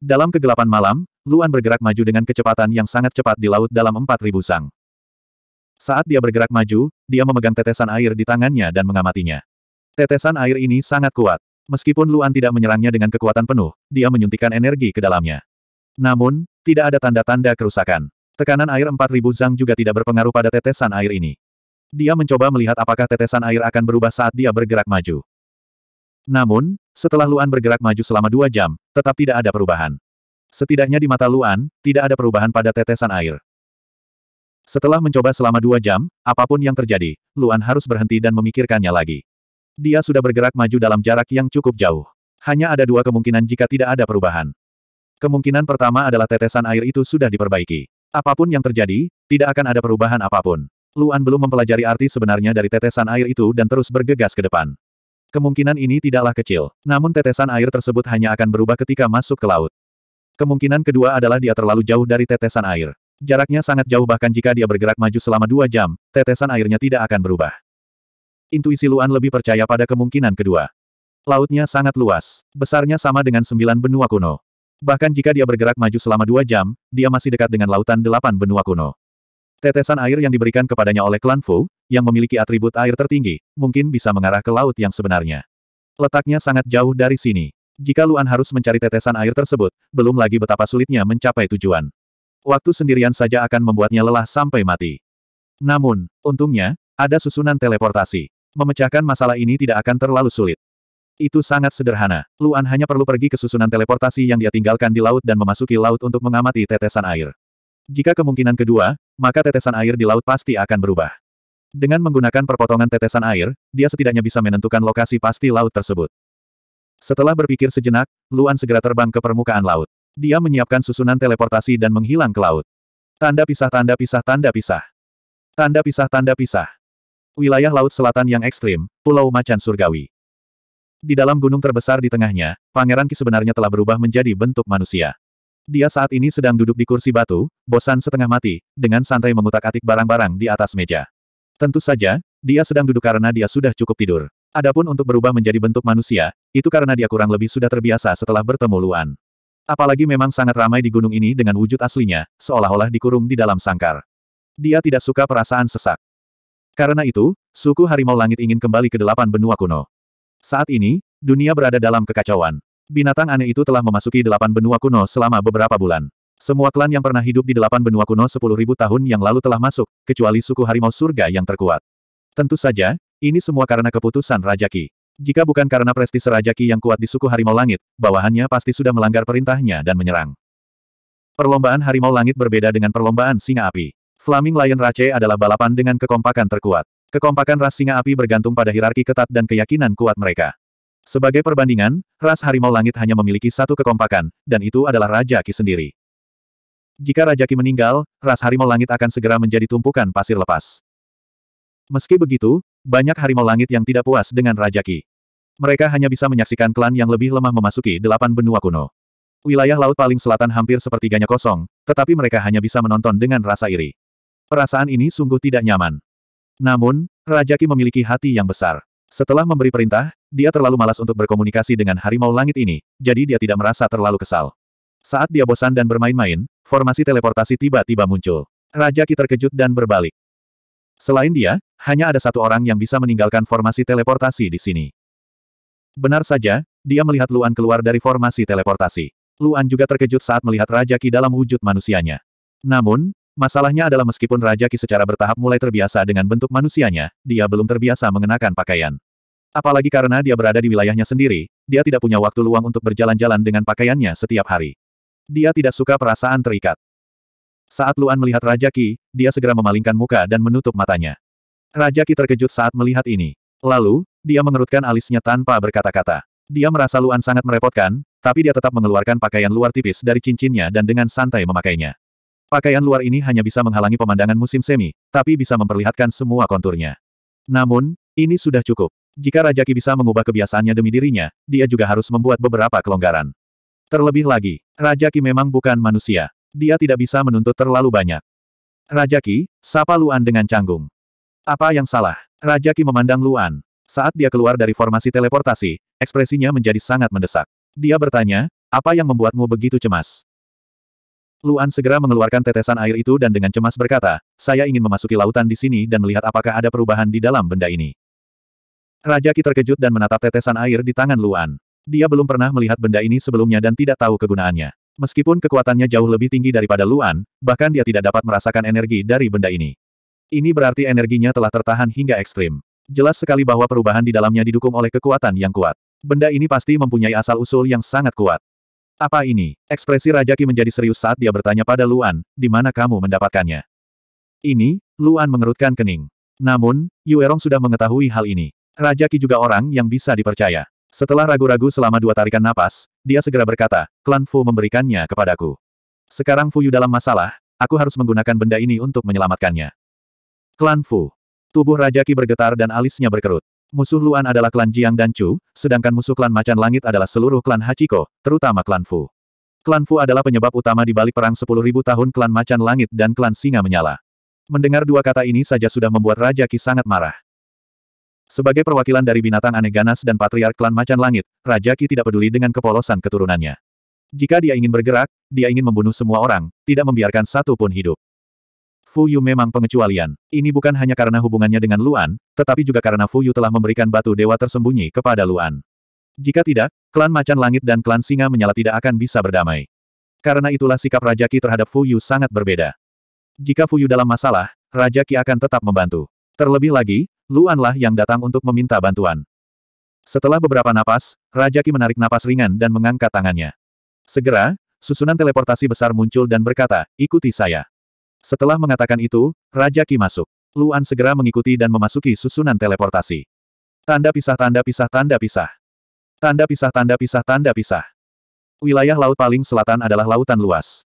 Dalam kegelapan malam, Luan bergerak maju dengan kecepatan yang sangat cepat di laut dalam empat ribu sang. Saat dia bergerak maju, dia memegang tetesan air di tangannya dan mengamatinya. Tetesan air ini sangat kuat. Meskipun Luan tidak menyerangnya dengan kekuatan penuh, dia menyuntikkan energi ke dalamnya. Namun, tidak ada tanda-tanda kerusakan. Tekanan air 4000 zang juga tidak berpengaruh pada tetesan air ini. Dia mencoba melihat apakah tetesan air akan berubah saat dia bergerak maju. Namun, setelah Luan bergerak maju selama dua jam, tetap tidak ada perubahan. Setidaknya di mata Luan, tidak ada perubahan pada tetesan air. Setelah mencoba selama dua jam, apapun yang terjadi, Luan harus berhenti dan memikirkannya lagi. Dia sudah bergerak maju dalam jarak yang cukup jauh. Hanya ada dua kemungkinan jika tidak ada perubahan. Kemungkinan pertama adalah tetesan air itu sudah diperbaiki. Apapun yang terjadi, tidak akan ada perubahan apapun. Luan belum mempelajari arti sebenarnya dari tetesan air itu dan terus bergegas ke depan. Kemungkinan ini tidaklah kecil, namun tetesan air tersebut hanya akan berubah ketika masuk ke laut. Kemungkinan kedua adalah dia terlalu jauh dari tetesan air. Jaraknya sangat jauh bahkan jika dia bergerak maju selama dua jam, tetesan airnya tidak akan berubah. Intuisi Luan lebih percaya pada kemungkinan kedua. Lautnya sangat luas, besarnya sama dengan sembilan benua kuno. Bahkan jika dia bergerak maju selama dua jam, dia masih dekat dengan lautan delapan benua kuno. Tetesan air yang diberikan kepadanya oleh klan Fu, yang memiliki atribut air tertinggi, mungkin bisa mengarah ke laut yang sebenarnya. Letaknya sangat jauh dari sini. Jika Luan harus mencari tetesan air tersebut, belum lagi betapa sulitnya mencapai tujuan. Waktu sendirian saja akan membuatnya lelah sampai mati. Namun, untungnya, ada susunan teleportasi. Memecahkan masalah ini tidak akan terlalu sulit. Itu sangat sederhana. Luan hanya perlu pergi ke susunan teleportasi yang dia tinggalkan di laut dan memasuki laut untuk mengamati tetesan air. Jika kemungkinan kedua, maka tetesan air di laut pasti akan berubah. Dengan menggunakan perpotongan tetesan air, dia setidaknya bisa menentukan lokasi pasti laut tersebut. Setelah berpikir sejenak, Luan segera terbang ke permukaan laut. Dia menyiapkan susunan teleportasi dan menghilang ke laut. Tanda pisah tanda pisah tanda pisah. Tanda pisah tanda pisah. Wilayah laut selatan yang ekstrim, Pulau Macan Surgawi. Di dalam gunung terbesar di tengahnya, Pangeran Ki sebenarnya telah berubah menjadi bentuk manusia. Dia saat ini sedang duduk di kursi batu, bosan setengah mati, dengan santai mengutak-atik barang-barang di atas meja. Tentu saja, dia sedang duduk karena dia sudah cukup tidur. Adapun untuk berubah menjadi bentuk manusia, itu karena dia kurang lebih sudah terbiasa setelah bertemu Luan. Apalagi memang sangat ramai di gunung ini dengan wujud aslinya, seolah-olah dikurung di dalam sangkar. Dia tidak suka perasaan sesak. Karena itu, suku harimau langit ingin kembali ke delapan benua kuno. Saat ini, dunia berada dalam kekacauan. Binatang aneh itu telah memasuki delapan benua kuno selama beberapa bulan. Semua klan yang pernah hidup di delapan benua kuno sepuluh ribu tahun yang lalu telah masuk, kecuali suku harimau surga yang terkuat. Tentu saja, ini semua karena keputusan Raja Ki. Jika bukan karena prestise Raja Ki yang kuat di suku harimau langit, bawahannya pasti sudah melanggar perintahnya dan menyerang. Perlombaan harimau langit berbeda dengan perlombaan singa api. Flaming Lion Rache adalah balapan dengan kekompakan terkuat. Kekompakan ras singa api bergantung pada hierarki ketat dan keyakinan kuat mereka. Sebagai perbandingan, ras harimau langit hanya memiliki satu kekompakan, dan itu adalah Raja Ki sendiri. Jika Raja Ki meninggal, ras harimau langit akan segera menjadi tumpukan pasir lepas. Meski begitu, banyak harimau langit yang tidak puas dengan Raja Ki. Mereka hanya bisa menyaksikan klan yang lebih lemah memasuki delapan benua kuno. Wilayah laut paling selatan hampir sepertiganya kosong, tetapi mereka hanya bisa menonton dengan rasa iri. Perasaan ini sungguh tidak nyaman. Namun, Raja Ki memiliki hati yang besar. Setelah memberi perintah, dia terlalu malas untuk berkomunikasi dengan harimau langit ini, jadi dia tidak merasa terlalu kesal. Saat dia bosan dan bermain-main, formasi teleportasi tiba-tiba muncul. Raja Ki terkejut dan berbalik. Selain dia, hanya ada satu orang yang bisa meninggalkan formasi teleportasi di sini. Benar saja, dia melihat Luan keluar dari formasi teleportasi. Luan juga terkejut saat melihat Raja Ki dalam wujud manusianya. Namun, Masalahnya adalah meskipun Raja Ki secara bertahap mulai terbiasa dengan bentuk manusianya, dia belum terbiasa mengenakan pakaian. Apalagi karena dia berada di wilayahnya sendiri, dia tidak punya waktu luang untuk berjalan-jalan dengan pakaiannya setiap hari. Dia tidak suka perasaan terikat. Saat Luan melihat Raja Ki, dia segera memalingkan muka dan menutup matanya. Raja Ki terkejut saat melihat ini. Lalu, dia mengerutkan alisnya tanpa berkata-kata. Dia merasa Luan sangat merepotkan, tapi dia tetap mengeluarkan pakaian luar tipis dari cincinnya dan dengan santai memakainya. Pakaian luar ini hanya bisa menghalangi pemandangan musim semi, tapi bisa memperlihatkan semua konturnya. Namun, ini sudah cukup. Jika Raja Ki bisa mengubah kebiasaannya demi dirinya, dia juga harus membuat beberapa kelonggaran. Terlebih lagi, Raja Ki memang bukan manusia. Dia tidak bisa menuntut terlalu banyak. Raja Ki, sapa Luan dengan canggung. Apa yang salah? Raja Ki memandang Luan. Saat dia keluar dari formasi teleportasi, ekspresinya menjadi sangat mendesak. Dia bertanya, apa yang membuatmu begitu cemas? Luan segera mengeluarkan tetesan air itu dan dengan cemas berkata, saya ingin memasuki lautan di sini dan melihat apakah ada perubahan di dalam benda ini. Raja Ki terkejut dan menatap tetesan air di tangan Luan. Dia belum pernah melihat benda ini sebelumnya dan tidak tahu kegunaannya. Meskipun kekuatannya jauh lebih tinggi daripada Luan, bahkan dia tidak dapat merasakan energi dari benda ini. Ini berarti energinya telah tertahan hingga ekstrim. Jelas sekali bahwa perubahan di dalamnya didukung oleh kekuatan yang kuat. Benda ini pasti mempunyai asal-usul yang sangat kuat. Apa ini? Ekspresi Raja Qi menjadi serius saat dia bertanya pada Luan, di mana kamu mendapatkannya? Ini, Luan mengerutkan kening. Namun, Yuerong sudah mengetahui hal ini. Raja Qi juga orang yang bisa dipercaya. Setelah ragu-ragu selama dua tarikan napas, dia segera berkata, klan Fu memberikannya kepadaku. Sekarang Fu Yu dalam masalah, aku harus menggunakan benda ini untuk menyelamatkannya. Klan Fu. Tubuh Raja Qi bergetar dan alisnya berkerut. Musuh Luan adalah klan Jiang dan Chu, sedangkan musuh klan Macan Langit adalah seluruh klan Hachiko, terutama klan Fu. Klan Fu adalah penyebab utama di balik perang 10.000 tahun klan Macan Langit dan klan Singa Menyala. Mendengar dua kata ini saja sudah membuat Raja Ki sangat marah. Sebagai perwakilan dari binatang aneh ganas dan patriark klan Macan Langit, Raja Ki tidak peduli dengan kepolosan keturunannya. Jika dia ingin bergerak, dia ingin membunuh semua orang, tidak membiarkan satu pun hidup. Fu Yu memang pengecualian. Ini bukan hanya karena hubungannya dengan Luan, tetapi juga karena Fu Yu telah memberikan batu dewa tersembunyi kepada Luan. Jika tidak, klan Macan Langit dan klan Singa Menyala tidak akan bisa berdamai. Karena itulah sikap Raja Ki terhadap Fu Yu sangat berbeda. Jika Fu Yu dalam masalah, Raja Ki akan tetap membantu. Terlebih lagi, Luanlah yang datang untuk meminta bantuan. Setelah beberapa napas, Raja Ki menarik napas ringan dan mengangkat tangannya. Segera, susunan teleportasi besar muncul dan berkata, ikuti saya. Setelah mengatakan itu, Raja Ki masuk. Luan segera mengikuti dan memasuki susunan teleportasi. Tanda pisah tanda pisah tanda pisah. Tanda pisah tanda pisah tanda pisah. Wilayah laut paling selatan adalah lautan luas.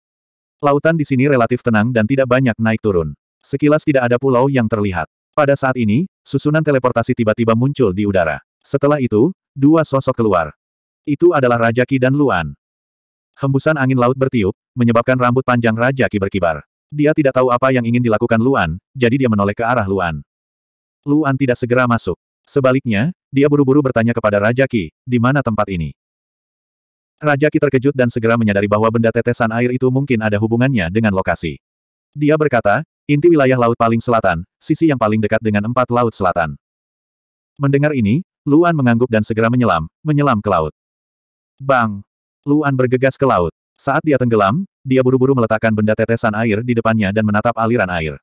Lautan di sini relatif tenang dan tidak banyak naik turun. Sekilas tidak ada pulau yang terlihat. Pada saat ini, susunan teleportasi tiba-tiba muncul di udara. Setelah itu, dua sosok keluar. Itu adalah Raja Ki dan Luan. Hembusan angin laut bertiup, menyebabkan rambut panjang Raja Ki berkibar. Dia tidak tahu apa yang ingin dilakukan Luan, jadi dia menoleh ke arah Luan. Luan tidak segera masuk. Sebaliknya, dia buru-buru bertanya kepada Raja Ki, di mana tempat ini? Raja Ki terkejut dan segera menyadari bahwa benda tetesan air itu mungkin ada hubungannya dengan lokasi. Dia berkata, inti wilayah laut paling selatan, sisi yang paling dekat dengan empat laut selatan. Mendengar ini, Luan mengangguk dan segera menyelam, menyelam ke laut. Bang! Luan bergegas ke laut. Saat dia tenggelam, dia buru-buru meletakkan benda tetesan air di depannya dan menatap aliran air.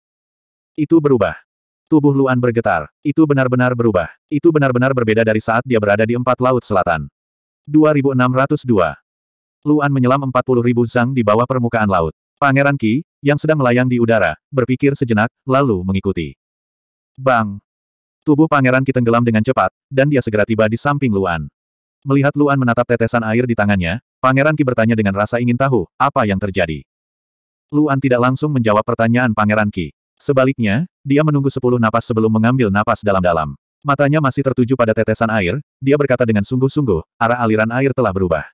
Itu berubah. Tubuh Luan bergetar. Itu benar-benar berubah. Itu benar-benar berbeda dari saat dia berada di empat laut selatan. 2602. Luan menyelam 40.000 zang di bawah permukaan laut. Pangeran Ki, yang sedang melayang di udara, berpikir sejenak, lalu mengikuti. Bang! Tubuh Pangeran Ki tenggelam dengan cepat, dan dia segera tiba di samping Luan. Melihat Luan menatap tetesan air di tangannya, Pangeran Ki bertanya dengan rasa ingin tahu, apa yang terjadi. Luan tidak langsung menjawab pertanyaan Pangeran Ki. Sebaliknya, dia menunggu sepuluh napas sebelum mengambil napas dalam-dalam. Matanya masih tertuju pada tetesan air, dia berkata dengan sungguh-sungguh, arah aliran air telah berubah.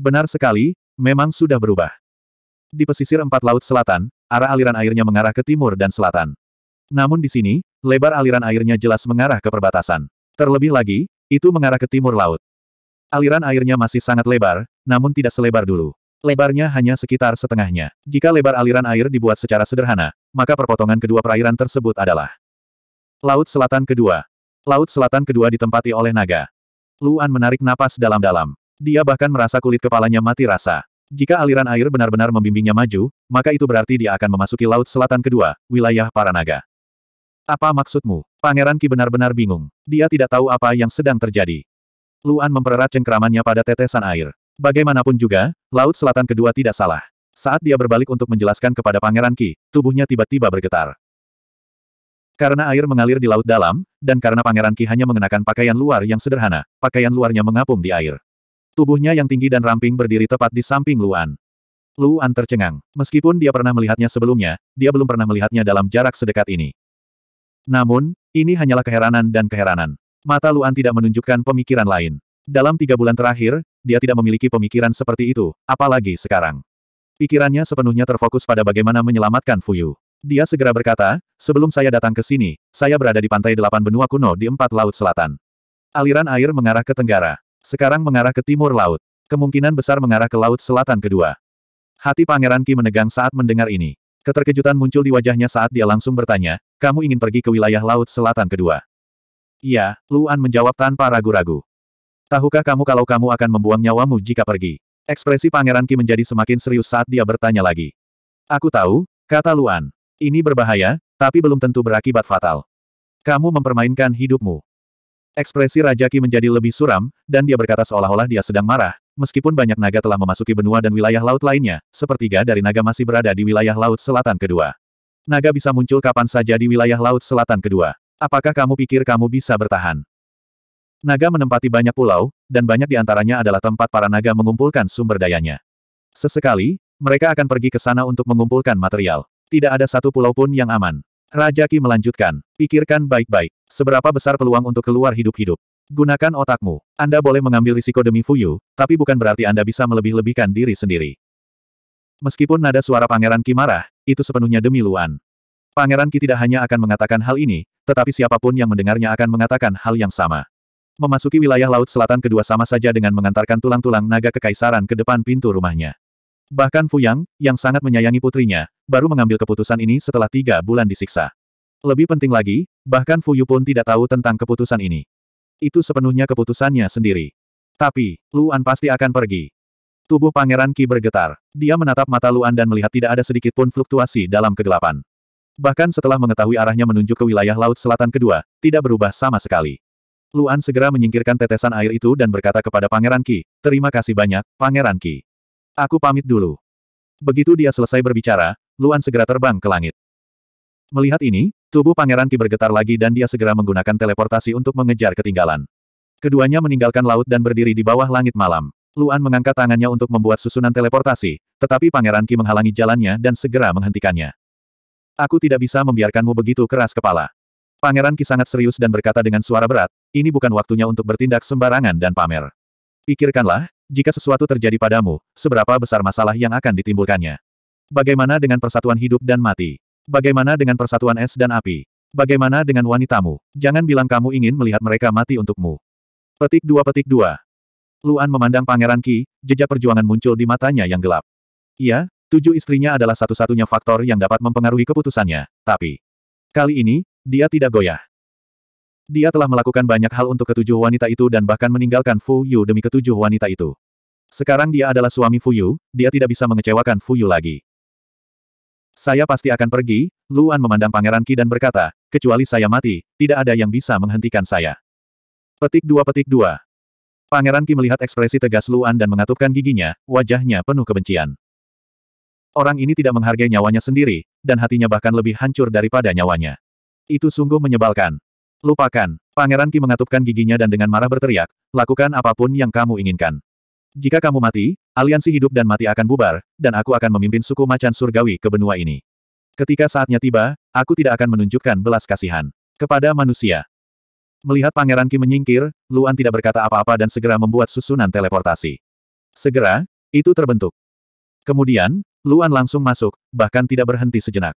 Benar sekali, memang sudah berubah. Di pesisir empat laut selatan, arah aliran airnya mengarah ke timur dan selatan. Namun di sini, lebar aliran airnya jelas mengarah ke perbatasan. Terlebih lagi, itu mengarah ke timur laut. Aliran airnya masih sangat lebar, namun tidak selebar dulu. Lebarnya hanya sekitar setengahnya. Jika lebar aliran air dibuat secara sederhana, maka perpotongan kedua perairan tersebut adalah Laut Selatan Kedua. Laut Selatan Kedua ditempati oleh naga. Luan menarik napas dalam-dalam. Dia bahkan merasa kulit kepalanya mati rasa. Jika aliran air benar-benar membimbingnya maju, maka itu berarti dia akan memasuki Laut Selatan Kedua, wilayah para naga. Apa maksudmu? Pangeran Ki benar-benar bingung. Dia tidak tahu apa yang sedang terjadi. Luan mempererat cengkeramannya pada tetesan air. Bagaimanapun juga, Laut Selatan kedua tidak salah. Saat dia berbalik untuk menjelaskan kepada Pangeran Ki, tubuhnya tiba-tiba bergetar. Karena air mengalir di laut dalam, dan karena Pangeran Ki hanya mengenakan pakaian luar yang sederhana, pakaian luarnya mengapung di air. Tubuhnya yang tinggi dan ramping berdiri tepat di samping Luan. Luan tercengang. Meskipun dia pernah melihatnya sebelumnya, dia belum pernah melihatnya dalam jarak sedekat ini. Namun, ini hanyalah keheranan dan keheranan. Mata Luan tidak menunjukkan pemikiran lain. Dalam tiga bulan terakhir, dia tidak memiliki pemikiran seperti itu, apalagi sekarang. Pikirannya sepenuhnya terfokus pada bagaimana menyelamatkan Fuyu. Dia segera berkata, sebelum saya datang ke sini, saya berada di pantai delapan benua kuno di empat laut selatan. Aliran air mengarah ke tenggara. Sekarang mengarah ke timur laut. Kemungkinan besar mengarah ke laut selatan kedua. Hati Pangeran Ki menegang saat mendengar ini. Keterkejutan muncul di wajahnya saat dia langsung bertanya, kamu ingin pergi ke wilayah laut selatan kedua. Iya, Luan menjawab tanpa ragu-ragu. Tahukah kamu kalau kamu akan membuang nyawamu jika pergi? Ekspresi Pangeran Ki menjadi semakin serius saat dia bertanya lagi. Aku tahu, kata Luan. Ini berbahaya, tapi belum tentu berakibat fatal. Kamu mempermainkan hidupmu. Ekspresi Raja Ki menjadi lebih suram, dan dia berkata seolah-olah dia sedang marah, meskipun banyak naga telah memasuki benua dan wilayah laut lainnya, sepertiga dari naga masih berada di wilayah laut selatan kedua. Naga bisa muncul kapan saja di wilayah laut selatan kedua. Apakah kamu pikir kamu bisa bertahan? Naga menempati banyak pulau, dan banyak di antaranya adalah tempat para naga mengumpulkan sumber dayanya. Sesekali, mereka akan pergi ke sana untuk mengumpulkan material. Tidak ada satu pulau pun yang aman. Raja Ki melanjutkan, pikirkan baik-baik, seberapa besar peluang untuk keluar hidup-hidup. Gunakan otakmu. Anda boleh mengambil risiko demi Fuyu, tapi bukan berarti Anda bisa melebih-lebihkan diri sendiri. Meskipun nada suara Pangeran Ki marah, itu sepenuhnya demi Luan. Pangeran Ki tidak hanya akan mengatakan hal ini, tetapi siapapun yang mendengarnya akan mengatakan hal yang sama. Memasuki wilayah Laut Selatan kedua sama saja dengan mengantarkan tulang-tulang naga kekaisaran ke depan pintu rumahnya. Bahkan Fu yang yang sangat menyayangi putrinya, baru mengambil keputusan ini setelah tiga bulan disiksa. Lebih penting lagi, bahkan Fu Yu pun tidak tahu tentang keputusan ini. Itu sepenuhnya keputusannya sendiri. Tapi, Luan pasti akan pergi. Tubuh Pangeran Ki bergetar. Dia menatap mata Luan dan melihat tidak ada sedikit pun fluktuasi dalam kegelapan. Bahkan setelah mengetahui arahnya menunjuk ke wilayah Laut Selatan kedua, tidak berubah sama sekali. Luan segera menyingkirkan tetesan air itu dan berkata kepada Pangeran Ki, terima kasih banyak, Pangeran Ki. Aku pamit dulu. Begitu dia selesai berbicara, Luan segera terbang ke langit. Melihat ini, tubuh Pangeran Ki bergetar lagi dan dia segera menggunakan teleportasi untuk mengejar ketinggalan. Keduanya meninggalkan laut dan berdiri di bawah langit malam. Luan mengangkat tangannya untuk membuat susunan teleportasi, tetapi Pangeran Ki menghalangi jalannya dan segera menghentikannya. Aku tidak bisa membiarkanmu begitu keras kepala. Pangeran Ki sangat serius dan berkata dengan suara berat, ini bukan waktunya untuk bertindak sembarangan dan pamer. Pikirkanlah, jika sesuatu terjadi padamu, seberapa besar masalah yang akan ditimbulkannya. Bagaimana dengan persatuan hidup dan mati? Bagaimana dengan persatuan es dan api? Bagaimana dengan wanitamu? Jangan bilang kamu ingin melihat mereka mati untukmu. Petik dua petik dua. Luan memandang Pangeran Ki, jejak perjuangan muncul di matanya yang gelap. Iya. Tujuh istrinya adalah satu-satunya faktor yang dapat mempengaruhi keputusannya, tapi kali ini, dia tidak goyah. Dia telah melakukan banyak hal untuk ketujuh wanita itu dan bahkan meninggalkan Fu Yu demi ketujuh wanita itu. Sekarang dia adalah suami Fu Yu, dia tidak bisa mengecewakan Fu Yu lagi. Saya pasti akan pergi, Luan memandang Pangeran Qi dan berkata, kecuali saya mati, tidak ada yang bisa menghentikan saya. Petik dua petik dua. Pangeran Qi melihat ekspresi tegas Luan dan mengatupkan giginya, wajahnya penuh kebencian. Orang ini tidak menghargai nyawanya sendiri, dan hatinya bahkan lebih hancur daripada nyawanya. Itu sungguh menyebalkan. Lupakan. Pangeran Ki mengatupkan giginya dan dengan marah berteriak, lakukan apapun yang kamu inginkan. Jika kamu mati, aliansi hidup dan mati akan bubar, dan aku akan memimpin suku macan surgawi ke benua ini. Ketika saatnya tiba, aku tidak akan menunjukkan belas kasihan kepada manusia. Melihat Pangeran Ki menyingkir, Luan tidak berkata apa-apa dan segera membuat susunan teleportasi. Segera, itu terbentuk. Kemudian, Luan langsung masuk, bahkan tidak berhenti sejenak.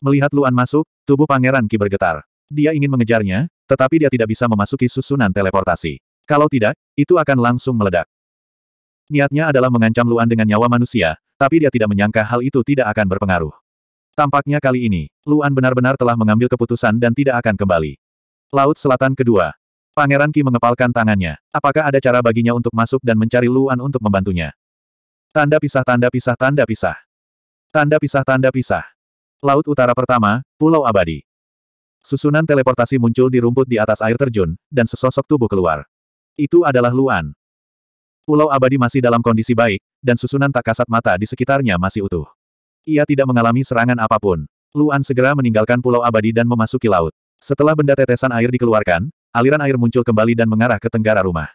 Melihat Luan masuk, tubuh Pangeran Ki bergetar. Dia ingin mengejarnya, tetapi dia tidak bisa memasuki susunan teleportasi. Kalau tidak, itu akan langsung meledak. Niatnya adalah mengancam Luan dengan nyawa manusia, tapi dia tidak menyangka hal itu tidak akan berpengaruh. Tampaknya kali ini, Luan benar-benar telah mengambil keputusan dan tidak akan kembali. Laut Selatan Kedua. Pangeran Ki mengepalkan tangannya. Apakah ada cara baginya untuk masuk dan mencari Luan untuk membantunya? Tanda pisah tanda pisah tanda pisah. Tanda pisah tanda pisah. Laut Utara Pertama, Pulau Abadi. Susunan teleportasi muncul di rumput di atas air terjun, dan sesosok tubuh keluar. Itu adalah Luan. Pulau Abadi masih dalam kondisi baik, dan susunan tak kasat mata di sekitarnya masih utuh. Ia tidak mengalami serangan apapun. Luan segera meninggalkan Pulau Abadi dan memasuki laut. Setelah benda tetesan air dikeluarkan, aliran air muncul kembali dan mengarah ke tenggara rumah.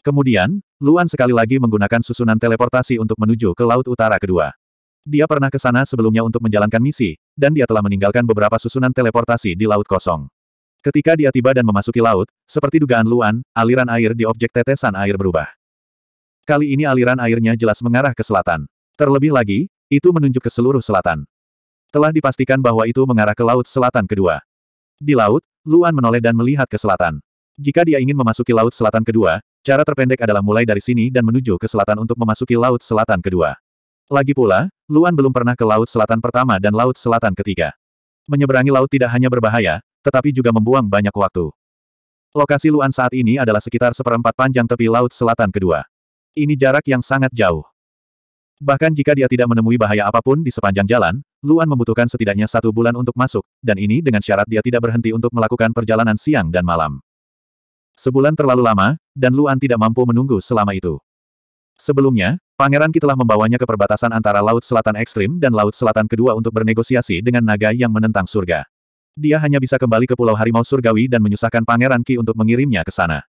Kemudian, Luan sekali lagi menggunakan susunan teleportasi untuk menuju ke Laut Utara kedua. Dia pernah ke sana sebelumnya untuk menjalankan misi, dan dia telah meninggalkan beberapa susunan teleportasi di Laut Kosong. Ketika dia tiba dan memasuki laut, seperti dugaan Luan, aliran air di objek tetesan air berubah. Kali ini aliran airnya jelas mengarah ke selatan. Terlebih lagi, itu menunjuk ke seluruh selatan. Telah dipastikan bahwa itu mengarah ke Laut Selatan kedua. Di laut, Luan menoleh dan melihat ke selatan. Jika dia ingin memasuki Laut Selatan kedua, Cara terpendek adalah mulai dari sini dan menuju ke selatan untuk memasuki Laut Selatan kedua. Lagi pula, Luan belum pernah ke Laut Selatan pertama dan Laut Selatan ketiga. Menyeberangi laut tidak hanya berbahaya, tetapi juga membuang banyak waktu. Lokasi Luan saat ini adalah sekitar seperempat panjang tepi Laut Selatan kedua. Ini jarak yang sangat jauh. Bahkan jika dia tidak menemui bahaya apapun di sepanjang jalan, Luan membutuhkan setidaknya satu bulan untuk masuk, dan ini dengan syarat dia tidak berhenti untuk melakukan perjalanan siang dan malam. Sebulan terlalu lama, dan Luan tidak mampu menunggu selama itu. Sebelumnya, Pangeran Ki telah membawanya ke perbatasan antara Laut Selatan Ekstrim dan Laut Selatan Kedua untuk bernegosiasi dengan naga yang menentang surga. Dia hanya bisa kembali ke Pulau Harimau Surgawi dan menyusahkan Pangeran Ki untuk mengirimnya ke sana.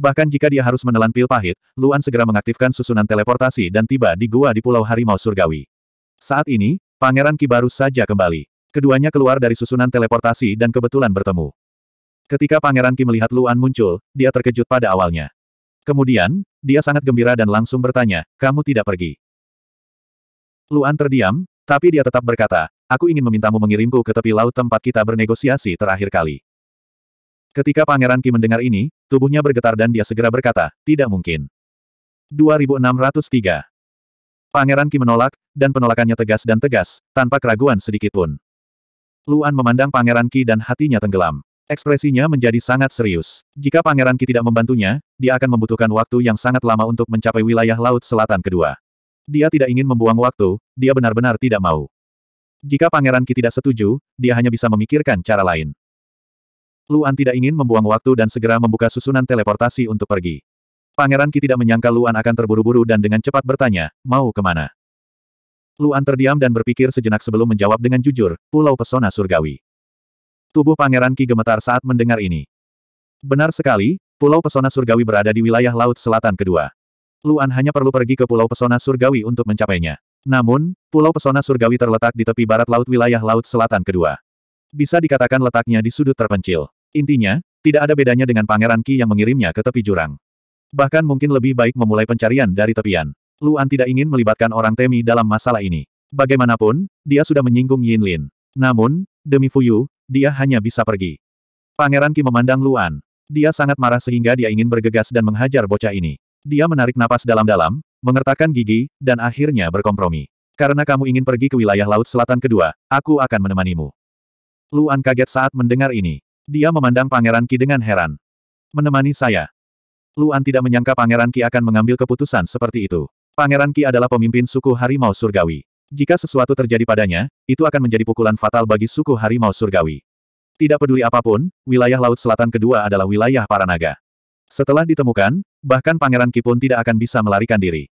Bahkan jika dia harus menelan pil pahit, Luan segera mengaktifkan susunan teleportasi dan tiba di gua di Pulau Harimau Surgawi. Saat ini, Pangeran Ki baru saja kembali. Keduanya keluar dari susunan teleportasi dan kebetulan bertemu. Ketika Pangeran Ki melihat Luan muncul, dia terkejut pada awalnya. Kemudian, dia sangat gembira dan langsung bertanya, kamu tidak pergi. Luan terdiam, tapi dia tetap berkata, aku ingin memintamu mengirimku ke tepi laut tempat kita bernegosiasi terakhir kali. Ketika Pangeran Ki mendengar ini, tubuhnya bergetar dan dia segera berkata, tidak mungkin. 2603 Pangeran Ki menolak, dan penolakannya tegas dan tegas, tanpa keraguan sedikitpun. Luan memandang Pangeran Ki dan hatinya tenggelam. Ekspresinya menjadi sangat serius. Jika Pangeran Ki tidak membantunya, dia akan membutuhkan waktu yang sangat lama untuk mencapai wilayah Laut Selatan kedua. Dia tidak ingin membuang waktu, dia benar-benar tidak mau. Jika Pangeran Ki tidak setuju, dia hanya bisa memikirkan cara lain. Luan tidak ingin membuang waktu dan segera membuka susunan teleportasi untuk pergi. Pangeran Ki tidak menyangka Luan akan terburu-buru dan dengan cepat bertanya, mau kemana? Luan terdiam dan berpikir sejenak sebelum menjawab dengan jujur, Pulau Pesona Surgawi. Tubuh Pangeran Ki gemetar saat mendengar ini. Benar sekali, Pulau Pesona Surgawi berada di wilayah Laut Selatan kedua. Luan hanya perlu pergi ke Pulau Pesona Surgawi untuk mencapainya. Namun, Pulau Pesona Surgawi terletak di tepi barat laut wilayah Laut Selatan kedua. Bisa dikatakan letaknya di sudut terpencil. Intinya, tidak ada bedanya dengan Pangeran Ki yang mengirimnya ke tepi jurang. Bahkan mungkin lebih baik memulai pencarian dari tepian. Luan tidak ingin melibatkan orang Temi dalam masalah ini. Bagaimanapun, dia sudah menyinggung Yin Lin. Namun, demi Fuyu, dia hanya bisa pergi. Pangeran Ki memandang Luan. Dia sangat marah sehingga dia ingin bergegas dan menghajar bocah ini. Dia menarik napas dalam-dalam, mengertakkan gigi, dan akhirnya berkompromi. Karena kamu ingin pergi ke wilayah Laut Selatan kedua, aku akan menemanimu. Luan kaget saat mendengar ini. Dia memandang Pangeran Ki dengan heran. Menemani saya. Luan tidak menyangka Pangeran Ki akan mengambil keputusan seperti itu. Pangeran Ki adalah pemimpin suku Harimau Surgawi. Jika sesuatu terjadi padanya, itu akan menjadi pukulan fatal bagi suku harimau surgawi. Tidak peduli apapun, wilayah Laut Selatan kedua adalah wilayah para naga. Setelah ditemukan, bahkan Pangeran Ki pun tidak akan bisa melarikan diri.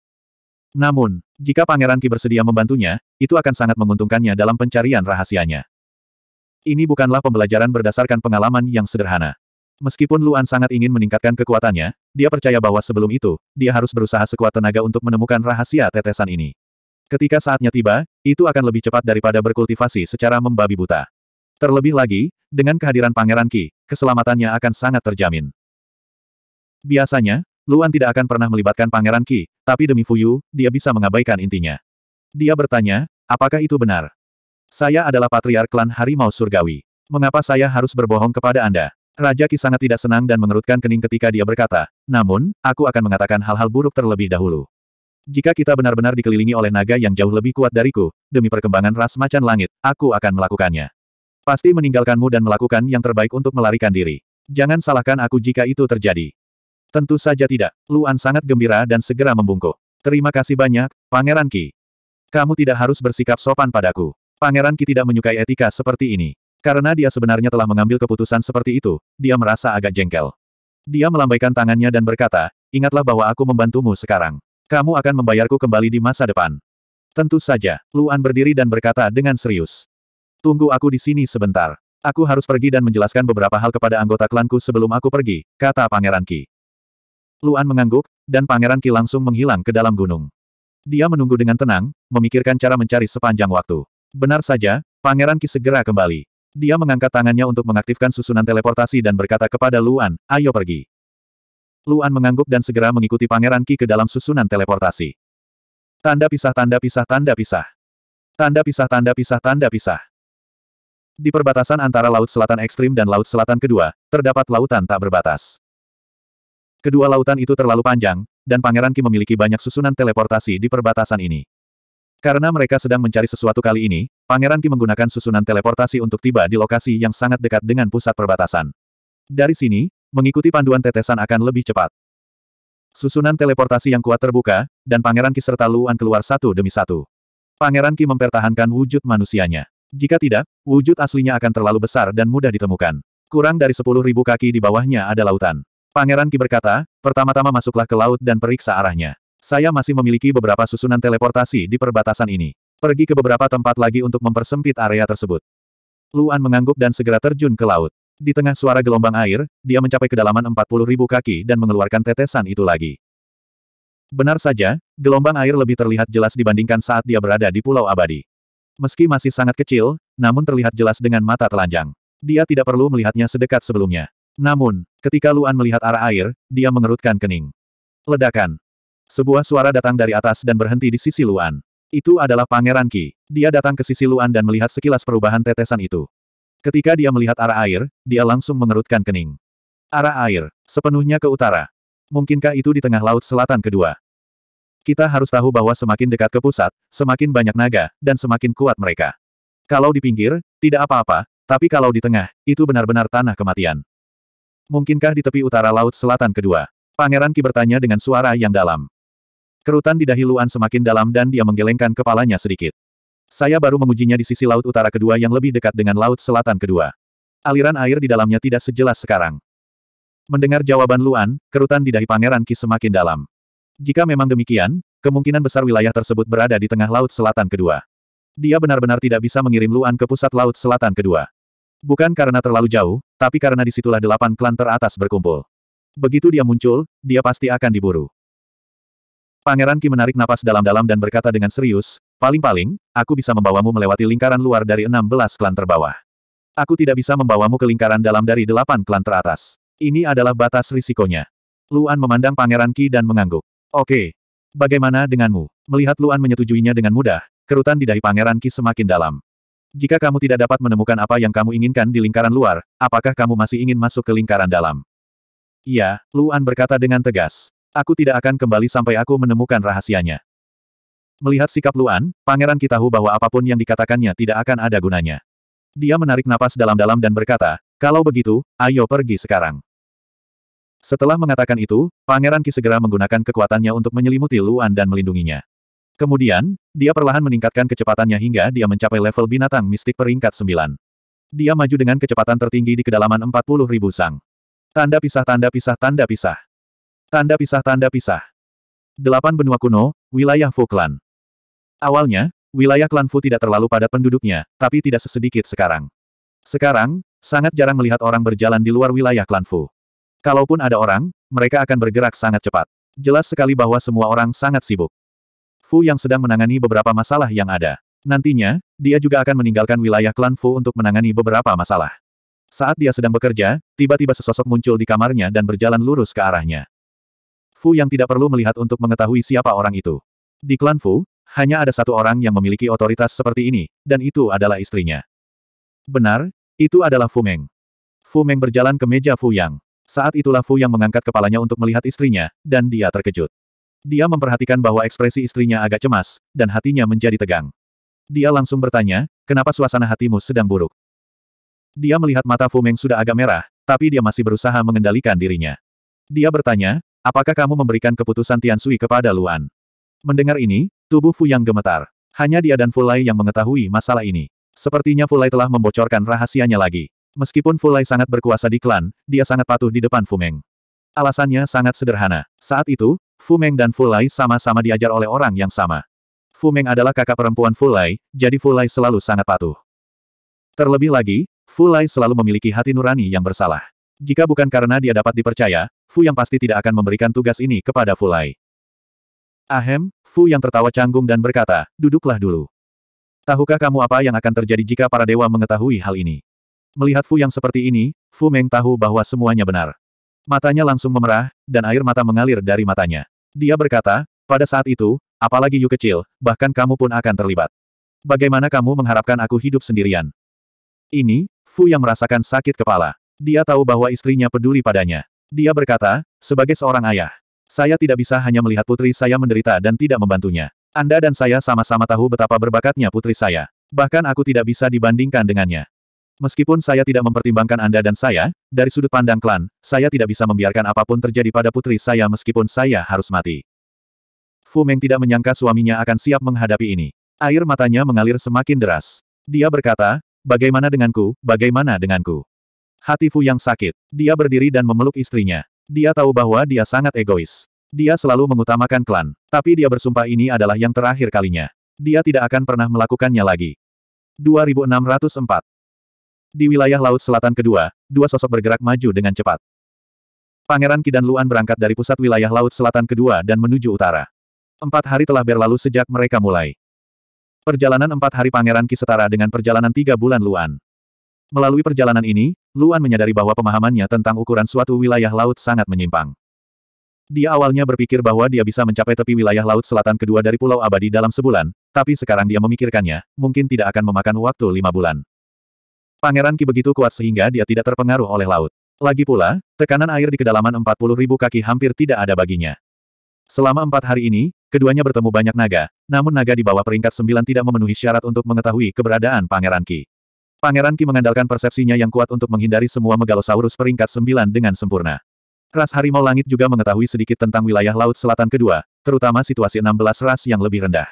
Namun, jika Pangeran Ki bersedia membantunya, itu akan sangat menguntungkannya dalam pencarian rahasianya. Ini bukanlah pembelajaran berdasarkan pengalaman yang sederhana. Meskipun Luan sangat ingin meningkatkan kekuatannya, dia percaya bahwa sebelum itu, dia harus berusaha sekuat tenaga untuk menemukan rahasia tetesan ini. Ketika saatnya tiba, itu akan lebih cepat daripada berkultivasi secara membabi buta. Terlebih lagi, dengan kehadiran Pangeran Ki, keselamatannya akan sangat terjamin. Biasanya, Luan tidak akan pernah melibatkan Pangeran Ki, tapi demi Fuyu, dia bisa mengabaikan intinya. Dia bertanya, apakah itu benar? Saya adalah patriark klan Harimau Surgawi. Mengapa saya harus berbohong kepada Anda? Raja Ki sangat tidak senang dan mengerutkan kening ketika dia berkata, namun, aku akan mengatakan hal-hal buruk terlebih dahulu. Jika kita benar-benar dikelilingi oleh naga yang jauh lebih kuat dariku, demi perkembangan ras macan langit, aku akan melakukannya. Pasti meninggalkanmu dan melakukan yang terbaik untuk melarikan diri. Jangan salahkan aku jika itu terjadi. Tentu saja tidak. Luan sangat gembira dan segera membungkuk. Terima kasih banyak, Pangeran Ki. Kamu tidak harus bersikap sopan padaku. Pangeran Ki tidak menyukai etika seperti ini. Karena dia sebenarnya telah mengambil keputusan seperti itu, dia merasa agak jengkel. Dia melambaikan tangannya dan berkata, ingatlah bahwa aku membantumu sekarang. Kamu akan membayarku kembali di masa depan. Tentu saja, Luan berdiri dan berkata dengan serius. Tunggu aku di sini sebentar. Aku harus pergi dan menjelaskan beberapa hal kepada anggota klanku sebelum aku pergi, kata Pangeran Ki. Luan mengangguk, dan Pangeran Ki langsung menghilang ke dalam gunung. Dia menunggu dengan tenang, memikirkan cara mencari sepanjang waktu. Benar saja, Pangeran Ki segera kembali. Dia mengangkat tangannya untuk mengaktifkan susunan teleportasi dan berkata kepada Luan, ayo pergi. Luan mengangguk dan segera mengikuti Pangeran Ki ke dalam susunan teleportasi. Tanda pisah tanda pisah tanda pisah. Tanda pisah tanda pisah tanda pisah. Di perbatasan antara Laut Selatan Ekstrim dan Laut Selatan Kedua, terdapat lautan tak berbatas. Kedua lautan itu terlalu panjang, dan Pangeran Ki memiliki banyak susunan teleportasi di perbatasan ini. Karena mereka sedang mencari sesuatu kali ini, Pangeran Ki menggunakan susunan teleportasi untuk tiba di lokasi yang sangat dekat dengan pusat perbatasan. Dari sini, Mengikuti panduan tetesan akan lebih cepat. Susunan teleportasi yang kuat terbuka, dan Pangeran Ki serta Luan keluar satu demi satu. Pangeran Ki mempertahankan wujud manusianya. Jika tidak, wujud aslinya akan terlalu besar dan mudah ditemukan. Kurang dari sepuluh ribu kaki di bawahnya ada lautan. Pangeran Ki berkata, pertama-tama masuklah ke laut dan periksa arahnya. Saya masih memiliki beberapa susunan teleportasi di perbatasan ini. Pergi ke beberapa tempat lagi untuk mempersempit area tersebut. Luan mengangguk dan segera terjun ke laut. Di tengah suara gelombang air, dia mencapai kedalaman 40 ribu kaki dan mengeluarkan tetesan itu lagi. Benar saja, gelombang air lebih terlihat jelas dibandingkan saat dia berada di Pulau Abadi. Meski masih sangat kecil, namun terlihat jelas dengan mata telanjang. Dia tidak perlu melihatnya sedekat sebelumnya. Namun, ketika Luan melihat arah air, dia mengerutkan kening. Ledakan. Sebuah suara datang dari atas dan berhenti di sisi Luan. Itu adalah Pangeran Ki. Dia datang ke sisi Luan dan melihat sekilas perubahan tetesan itu. Ketika dia melihat arah air, dia langsung mengerutkan kening. Arah air, sepenuhnya ke utara. Mungkinkah itu di tengah laut selatan kedua? Kita harus tahu bahwa semakin dekat ke pusat, semakin banyak naga, dan semakin kuat mereka. Kalau di pinggir, tidak apa-apa, tapi kalau di tengah, itu benar-benar tanah kematian. Mungkinkah di tepi utara laut selatan kedua? Pangeran Ki bertanya dengan suara yang dalam. Kerutan di dahi Luan semakin dalam dan dia menggelengkan kepalanya sedikit. Saya baru mengujinya di sisi laut utara kedua yang lebih dekat dengan laut selatan kedua. Aliran air di dalamnya tidak sejelas sekarang. Mendengar jawaban Luan, kerutan di dahi Pangeran Ki semakin dalam. Jika memang demikian, kemungkinan besar wilayah tersebut berada di tengah laut selatan kedua. Dia benar-benar tidak bisa mengirim Luan ke pusat laut selatan kedua. Bukan karena terlalu jauh, tapi karena disitulah delapan klan teratas berkumpul. Begitu dia muncul, dia pasti akan diburu. Pangeran Ki menarik napas dalam-dalam dan berkata dengan serius, Paling-paling, aku bisa membawamu melewati lingkaran luar dari 16 klan terbawah. Aku tidak bisa membawamu ke lingkaran dalam dari 8 klan teratas. Ini adalah batas risikonya. Luan memandang Pangeran Ki dan mengangguk. Oke. Bagaimana denganmu? Melihat Luan menyetujuinya dengan mudah, kerutan di dahi Pangeran Ki semakin dalam. Jika kamu tidak dapat menemukan apa yang kamu inginkan di lingkaran luar, apakah kamu masih ingin masuk ke lingkaran dalam? Iya, Luan berkata dengan tegas. Aku tidak akan kembali sampai aku menemukan rahasianya. Melihat sikap Luan, pangeran kita tahu bahwa apapun yang dikatakannya tidak akan ada gunanya. Dia menarik napas dalam-dalam dan berkata, kalau begitu, ayo pergi sekarang. Setelah mengatakan itu, Pangeran Ki segera menggunakan kekuatannya untuk menyelimuti Luan dan melindunginya. Kemudian, dia perlahan meningkatkan kecepatannya hingga dia mencapai level binatang mistik peringkat 9. Dia maju dengan kecepatan tertinggi di kedalaman ribu sang. Tanda pisah tanda pisah tanda pisah. Tanda pisah tanda pisah. Delapan benua kuno, wilayah Fuklan. Awalnya, wilayah klan Fu tidak terlalu padat penduduknya, tapi tidak sesedikit sekarang. Sekarang, sangat jarang melihat orang berjalan di luar wilayah klan Fu. Kalaupun ada orang, mereka akan bergerak sangat cepat. Jelas sekali bahwa semua orang sangat sibuk. Fu yang sedang menangani beberapa masalah yang ada. Nantinya, dia juga akan meninggalkan wilayah klan Fu untuk menangani beberapa masalah. Saat dia sedang bekerja, tiba-tiba sesosok muncul di kamarnya dan berjalan lurus ke arahnya. Fu yang tidak perlu melihat untuk mengetahui siapa orang itu. Di klan Fu, hanya ada satu orang yang memiliki otoritas seperti ini, dan itu adalah istrinya. Benar, itu adalah Fu Meng. Fu Meng berjalan ke meja Fu Yang. Saat itulah Fu Yang mengangkat kepalanya untuk melihat istrinya, dan dia terkejut. Dia memperhatikan bahwa ekspresi istrinya agak cemas, dan hatinya menjadi tegang. Dia langsung bertanya, kenapa suasana hatimu sedang buruk? Dia melihat mata Fu Meng sudah agak merah, tapi dia masih berusaha mengendalikan dirinya. Dia bertanya, apakah kamu memberikan keputusan Tian Sui kepada Luan? Mendengar ini, Tubuh Fuyang gemetar. Hanya dia dan Fulai yang mengetahui masalah ini. Sepertinya Fulai telah membocorkan rahasianya lagi. Meskipun Fulai sangat berkuasa di klan, dia sangat patuh di depan Fumeng. Alasannya sangat sederhana. Saat itu, Fumeng dan Fulai sama-sama diajar oleh orang yang sama. Fumeng adalah kakak perempuan Fulai, jadi Fulai selalu sangat patuh. Terlebih lagi, Fulai selalu memiliki hati nurani yang bersalah. Jika bukan karena dia dapat dipercaya, Fu yang pasti tidak akan memberikan tugas ini kepada Fulai. Ahem, Fu yang tertawa canggung dan berkata, duduklah dulu. Tahukah kamu apa yang akan terjadi jika para dewa mengetahui hal ini? Melihat Fu yang seperti ini, Fu Meng tahu bahwa semuanya benar. Matanya langsung memerah, dan air mata mengalir dari matanya. Dia berkata, pada saat itu, apalagi Yu kecil, bahkan kamu pun akan terlibat. Bagaimana kamu mengharapkan aku hidup sendirian? Ini, Fu yang merasakan sakit kepala. Dia tahu bahwa istrinya peduli padanya. Dia berkata, sebagai seorang ayah, saya tidak bisa hanya melihat putri saya menderita dan tidak membantunya. Anda dan saya sama-sama tahu betapa berbakatnya putri saya. Bahkan aku tidak bisa dibandingkan dengannya. Meskipun saya tidak mempertimbangkan Anda dan saya, dari sudut pandang klan, saya tidak bisa membiarkan apapun terjadi pada putri saya meskipun saya harus mati. Fu Meng tidak menyangka suaminya akan siap menghadapi ini. Air matanya mengalir semakin deras. Dia berkata, bagaimana denganku, bagaimana denganku? Hati Fu yang sakit. Dia berdiri dan memeluk istrinya. Dia tahu bahwa dia sangat egois. Dia selalu mengutamakan klan, tapi dia bersumpah ini adalah yang terakhir kalinya. Dia tidak akan pernah melakukannya lagi. 2604 Di wilayah Laut Selatan kedua, dua sosok bergerak maju dengan cepat. Pangeran Kidan Luan berangkat dari pusat wilayah Laut Selatan kedua dan menuju utara. Empat hari telah berlalu sejak mereka mulai. Perjalanan empat hari Pangeran Ki setara dengan perjalanan tiga bulan Luan. Melalui perjalanan ini, Luan menyadari bahwa pemahamannya tentang ukuran suatu wilayah laut sangat menyimpang. Dia awalnya berpikir bahwa dia bisa mencapai tepi wilayah laut selatan kedua dari Pulau Abadi dalam sebulan, tapi sekarang dia memikirkannya, mungkin tidak akan memakan waktu lima bulan. Pangeran Ki begitu kuat sehingga dia tidak terpengaruh oleh laut. Lagi pula, tekanan air di kedalaman 40 ribu kaki hampir tidak ada baginya. Selama empat hari ini, keduanya bertemu banyak naga, namun naga di bawah peringkat sembilan tidak memenuhi syarat untuk mengetahui keberadaan Pangeran Ki. Pangeran Ki mengandalkan persepsinya yang kuat untuk menghindari semua megalosaurus peringkat sembilan dengan sempurna. Ras harimau langit juga mengetahui sedikit tentang wilayah laut selatan kedua, terutama situasi 16 ras yang lebih rendah.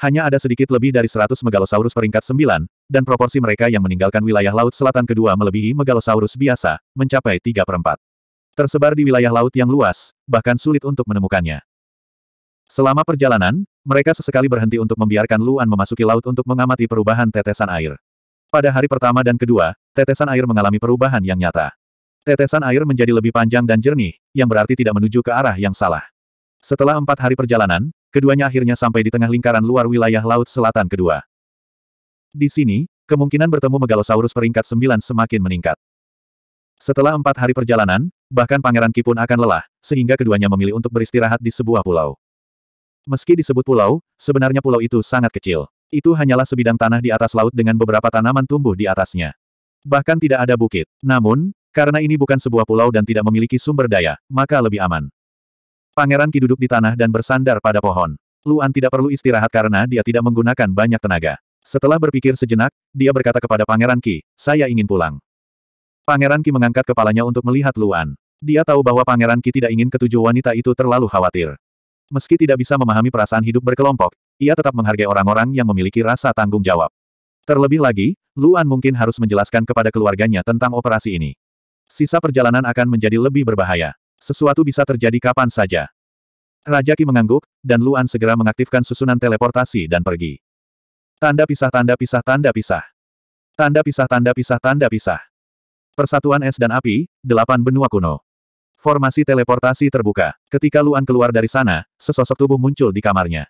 Hanya ada sedikit lebih dari 100 megalosaurus peringkat sembilan, dan proporsi mereka yang meninggalkan wilayah laut selatan kedua melebihi megalosaurus biasa, mencapai 3 per 4. Tersebar di wilayah laut yang luas, bahkan sulit untuk menemukannya. Selama perjalanan, mereka sesekali berhenti untuk membiarkan Luan memasuki laut untuk mengamati perubahan tetesan air. Pada hari pertama dan kedua, tetesan air mengalami perubahan yang nyata. Tetesan air menjadi lebih panjang dan jernih, yang berarti tidak menuju ke arah yang salah. Setelah empat hari perjalanan, keduanya akhirnya sampai di tengah lingkaran luar wilayah Laut Selatan kedua. Di sini, kemungkinan bertemu Megalosaurus peringkat 9 semakin meningkat. Setelah empat hari perjalanan, bahkan Pangeran Kipun akan lelah, sehingga keduanya memilih untuk beristirahat di sebuah pulau. Meski disebut pulau, sebenarnya pulau itu sangat kecil. Itu hanyalah sebidang tanah di atas laut dengan beberapa tanaman tumbuh di atasnya. Bahkan tidak ada bukit. Namun, karena ini bukan sebuah pulau dan tidak memiliki sumber daya, maka lebih aman. Pangeran Ki duduk di tanah dan bersandar pada pohon. Luan tidak perlu istirahat karena dia tidak menggunakan banyak tenaga. Setelah berpikir sejenak, dia berkata kepada Pangeran Ki, saya ingin pulang. Pangeran Ki mengangkat kepalanya untuk melihat Luan. Dia tahu bahwa Pangeran Ki tidak ingin ketujuh wanita itu terlalu khawatir. Meski tidak bisa memahami perasaan hidup berkelompok, ia tetap menghargai orang-orang yang memiliki rasa tanggung jawab. Terlebih lagi, Luan mungkin harus menjelaskan kepada keluarganya tentang operasi ini. Sisa perjalanan akan menjadi lebih berbahaya. Sesuatu bisa terjadi kapan saja. Raja Ki mengangguk, dan Luan segera mengaktifkan susunan teleportasi dan pergi. Tanda pisah tanda pisah tanda pisah. Tanda pisah tanda pisah tanda pisah. Persatuan es dan api, delapan benua kuno. Formasi teleportasi terbuka. Ketika Luan keluar dari sana, sesosok tubuh muncul di kamarnya.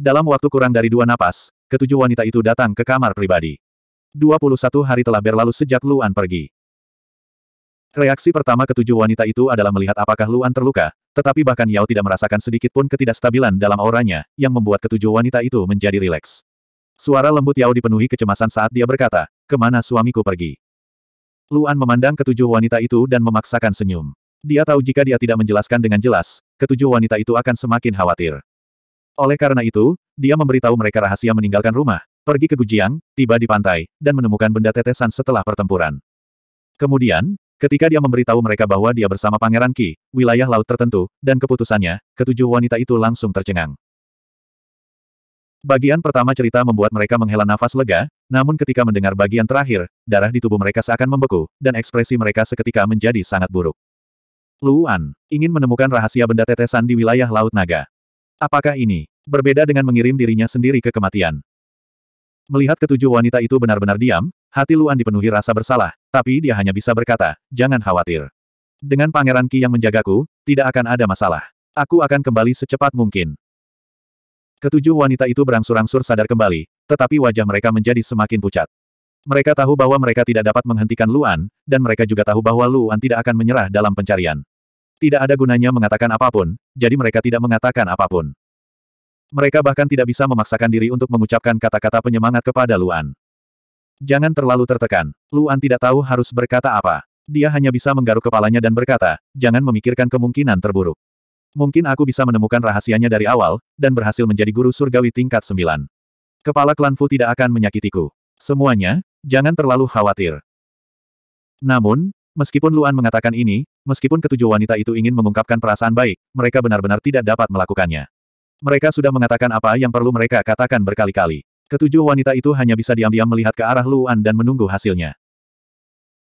Dalam waktu kurang dari dua napas, ketujuh wanita itu datang ke kamar pribadi. 21 hari telah berlalu sejak Luan pergi. Reaksi pertama ketujuh wanita itu adalah melihat apakah Luan terluka, tetapi bahkan Yao tidak merasakan sedikit pun ketidakstabilan dalam auranya, yang membuat ketujuh wanita itu menjadi rileks. Suara lembut Yao dipenuhi kecemasan saat dia berkata, kemana suamiku pergi? Luan memandang ketujuh wanita itu dan memaksakan senyum. Dia tahu jika dia tidak menjelaskan dengan jelas, ketujuh wanita itu akan semakin khawatir. Oleh karena itu, dia memberitahu mereka rahasia meninggalkan rumah, pergi ke Gujiang, tiba di pantai, dan menemukan benda tetesan setelah pertempuran. Kemudian, ketika dia memberitahu mereka bahwa dia bersama Pangeran Ki, wilayah laut tertentu, dan keputusannya, ketujuh wanita itu langsung tercengang. Bagian pertama cerita membuat mereka menghela nafas lega, namun ketika mendengar bagian terakhir, darah di tubuh mereka seakan membeku, dan ekspresi mereka seketika menjadi sangat buruk. Luan, ingin menemukan rahasia benda tetesan di wilayah Laut Naga. Apakah ini, berbeda dengan mengirim dirinya sendiri ke kematian? Melihat ketujuh wanita itu benar-benar diam, hati Luan dipenuhi rasa bersalah, tapi dia hanya bisa berkata, jangan khawatir. Dengan Pangeran Ki yang menjagaku, tidak akan ada masalah. Aku akan kembali secepat mungkin. Ketujuh wanita itu berangsur-angsur sadar kembali, tetapi wajah mereka menjadi semakin pucat. Mereka tahu bahwa mereka tidak dapat menghentikan Luan, dan mereka juga tahu bahwa Luan tidak akan menyerah dalam pencarian. Tidak ada gunanya mengatakan apapun, jadi mereka tidak mengatakan apapun. Mereka bahkan tidak bisa memaksakan diri untuk mengucapkan kata-kata penyemangat kepada Luan. Jangan terlalu tertekan. Luan tidak tahu harus berkata apa. Dia hanya bisa menggaruk kepalanya dan berkata, jangan memikirkan kemungkinan terburuk. Mungkin aku bisa menemukan rahasianya dari awal, dan berhasil menjadi guru surgawi tingkat sembilan. Kepala Klan Fu tidak akan menyakitiku. Semuanya, jangan terlalu khawatir. Namun, meskipun Luan mengatakan ini, meskipun ketujuh wanita itu ingin mengungkapkan perasaan baik, mereka benar-benar tidak dapat melakukannya. Mereka sudah mengatakan apa yang perlu mereka katakan berkali-kali. Ketujuh wanita itu hanya bisa diam-diam melihat ke arah Luan dan menunggu hasilnya.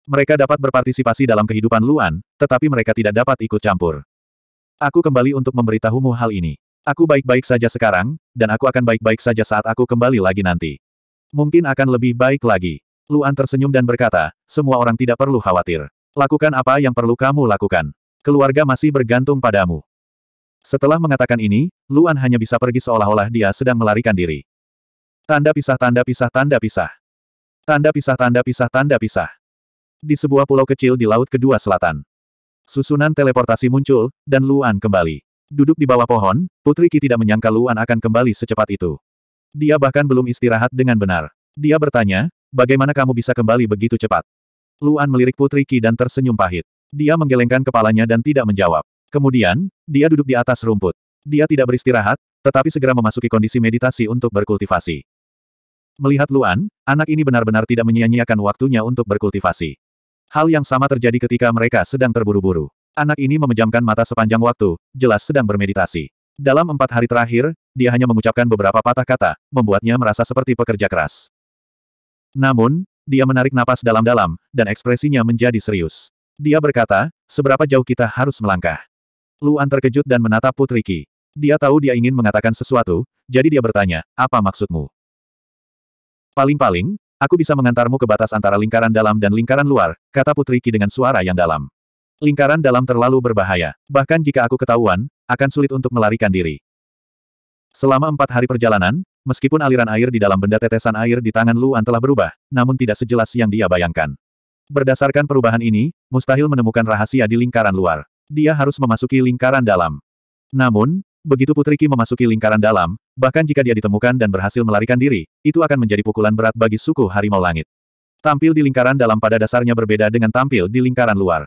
Mereka dapat berpartisipasi dalam kehidupan Luan, tetapi mereka tidak dapat ikut campur. Aku kembali untuk memberitahumu hal ini. Aku baik-baik saja sekarang, dan aku akan baik-baik saja saat aku kembali lagi nanti. Mungkin akan lebih baik lagi. Luan tersenyum dan berkata, semua orang tidak perlu khawatir. Lakukan apa yang perlu kamu lakukan. Keluarga masih bergantung padamu. Setelah mengatakan ini, Luan hanya bisa pergi seolah-olah dia sedang melarikan diri. Tanda pisah tanda pisah tanda pisah. Tanda pisah tanda pisah tanda pisah. Di sebuah pulau kecil di laut kedua selatan. Susunan teleportasi muncul, dan Luan kembali. Duduk di bawah pohon, Putri Ki tidak menyangka Luan akan kembali secepat itu. Dia bahkan belum istirahat dengan benar. Dia bertanya, bagaimana kamu bisa kembali begitu cepat? Luan melirik Putri Ki dan tersenyum pahit. Dia menggelengkan kepalanya dan tidak menjawab. Kemudian, dia duduk di atas rumput. Dia tidak beristirahat, tetapi segera memasuki kondisi meditasi untuk berkultivasi. Melihat Luan, anak ini benar-benar tidak menyia-nyiakan waktunya untuk berkultivasi. Hal yang sama terjadi ketika mereka sedang terburu-buru. Anak ini memejamkan mata sepanjang waktu, jelas sedang bermeditasi. Dalam empat hari terakhir, dia hanya mengucapkan beberapa patah kata, membuatnya merasa seperti pekerja keras. Namun, dia menarik napas dalam-dalam, dan ekspresinya menjadi serius. Dia berkata, seberapa jauh kita harus melangkah. Luan terkejut dan menatap Putri Ki. Dia tahu dia ingin mengatakan sesuatu, jadi dia bertanya, apa maksudmu? Paling-paling, Aku bisa mengantarmu ke batas antara lingkaran dalam dan lingkaran luar, kata Putri Ki dengan suara yang dalam. Lingkaran dalam terlalu berbahaya. Bahkan jika aku ketahuan, akan sulit untuk melarikan diri. Selama empat hari perjalanan, meskipun aliran air di dalam benda tetesan air di tangan Luan telah berubah, namun tidak sejelas yang dia bayangkan. Berdasarkan perubahan ini, mustahil menemukan rahasia di lingkaran luar. Dia harus memasuki lingkaran dalam. Namun, Begitu Putri Ki memasuki lingkaran dalam, bahkan jika dia ditemukan dan berhasil melarikan diri, itu akan menjadi pukulan berat bagi suku harimau langit. Tampil di lingkaran dalam pada dasarnya berbeda dengan tampil di lingkaran luar.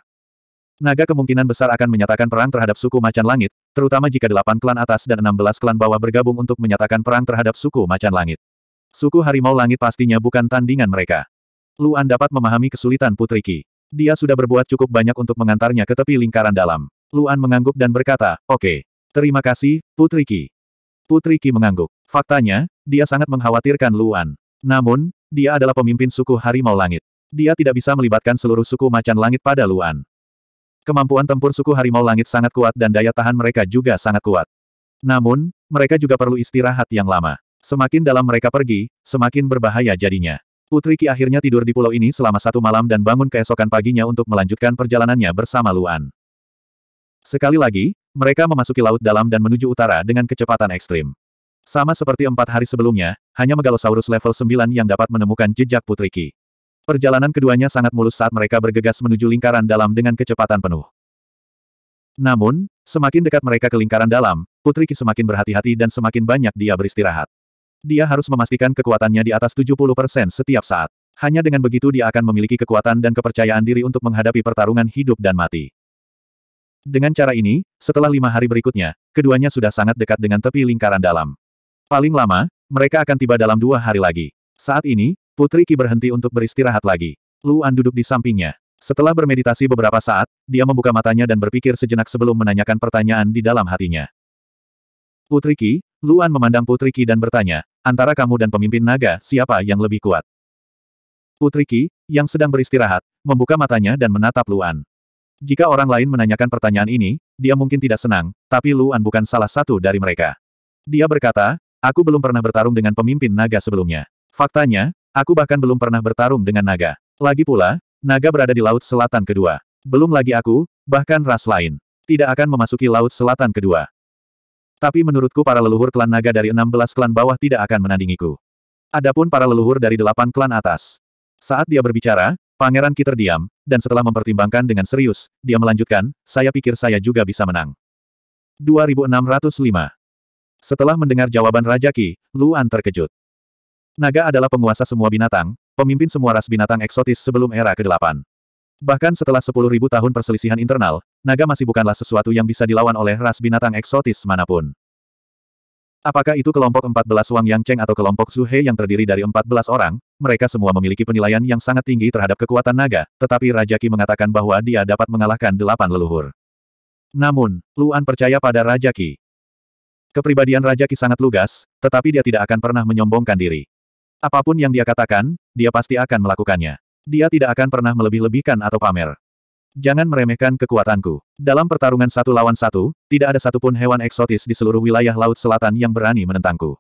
Naga kemungkinan besar akan menyatakan perang terhadap suku macan langit, terutama jika delapan klan atas dan enam belas klan bawah bergabung untuk menyatakan perang terhadap suku macan langit. Suku harimau langit pastinya bukan tandingan mereka. Luan dapat memahami kesulitan Putri Ki. Dia sudah berbuat cukup banyak untuk mengantarnya ke tepi lingkaran dalam. Luan mengangguk dan berkata, oke. Okay. Terima kasih, Putri Ki. Putri Ki mengangguk. Faktanya, dia sangat mengkhawatirkan Luan. Namun, dia adalah pemimpin suku Harimau Langit. Dia tidak bisa melibatkan seluruh suku macan langit pada Luan. Kemampuan tempur suku Harimau Langit sangat kuat dan daya tahan mereka juga sangat kuat. Namun, mereka juga perlu istirahat yang lama. Semakin dalam mereka pergi, semakin berbahaya jadinya. Putri Ki akhirnya tidur di pulau ini selama satu malam dan bangun keesokan paginya untuk melanjutkan perjalanannya bersama Luan. Sekali lagi, mereka memasuki laut dalam dan menuju utara dengan kecepatan ekstrim. Sama seperti empat hari sebelumnya, hanya Megalosaurus level 9 yang dapat menemukan jejak Putri Ki. Perjalanan keduanya sangat mulus saat mereka bergegas menuju lingkaran dalam dengan kecepatan penuh. Namun, semakin dekat mereka ke lingkaran dalam, Putri Ki semakin berhati-hati dan semakin banyak dia beristirahat. Dia harus memastikan kekuatannya di atas 70% setiap saat. Hanya dengan begitu dia akan memiliki kekuatan dan kepercayaan diri untuk menghadapi pertarungan hidup dan mati. Dengan cara ini, setelah lima hari berikutnya, keduanya sudah sangat dekat dengan tepi lingkaran dalam. Paling lama, mereka akan tiba dalam dua hari lagi. Saat ini, Putri Ki berhenti untuk beristirahat lagi. Luan duduk di sampingnya. Setelah bermeditasi beberapa saat, dia membuka matanya dan berpikir sejenak sebelum menanyakan pertanyaan di dalam hatinya. Putri Ki, Luan memandang Putri Ki dan bertanya, antara kamu dan pemimpin naga, siapa yang lebih kuat? Putri Ki, yang sedang beristirahat, membuka matanya dan menatap Luan. Jika orang lain menanyakan pertanyaan ini, dia mungkin tidak senang, tapi Luan bukan salah satu dari mereka. Dia berkata, aku belum pernah bertarung dengan pemimpin naga sebelumnya. Faktanya, aku bahkan belum pernah bertarung dengan naga. Lagi pula, naga berada di Laut Selatan kedua. Belum lagi aku, bahkan ras lain. Tidak akan memasuki Laut Selatan kedua. Tapi menurutku para leluhur klan naga dari 16 klan bawah tidak akan menandingiku. Adapun para leluhur dari delapan klan atas. Saat dia berbicara, Pangeran Ki terdiam, dan setelah mempertimbangkan dengan serius, dia melanjutkan, saya pikir saya juga bisa menang. 2605 Setelah mendengar jawaban Raja Ki, Luan terkejut. Naga adalah penguasa semua binatang, pemimpin semua ras binatang eksotis sebelum era ke-8. Bahkan setelah 10.000 tahun perselisihan internal, naga masih bukanlah sesuatu yang bisa dilawan oleh ras binatang eksotis manapun. Apakah itu kelompok 14 Wang Yang Cheng atau kelompok Zhu He yang terdiri dari 14 orang, mereka semua memiliki penilaian yang sangat tinggi terhadap kekuatan naga, tetapi Raja Qi mengatakan bahwa dia dapat mengalahkan delapan leluhur. Namun, Luan percaya pada Raja Qi. Kepribadian Raja Qi sangat lugas, tetapi dia tidak akan pernah menyombongkan diri. Apapun yang dia katakan, dia pasti akan melakukannya. Dia tidak akan pernah melebih-lebihkan atau pamer. Jangan meremehkan kekuatanku. Dalam pertarungan satu lawan satu, tidak ada satupun hewan eksotis di seluruh wilayah Laut Selatan yang berani menentangku.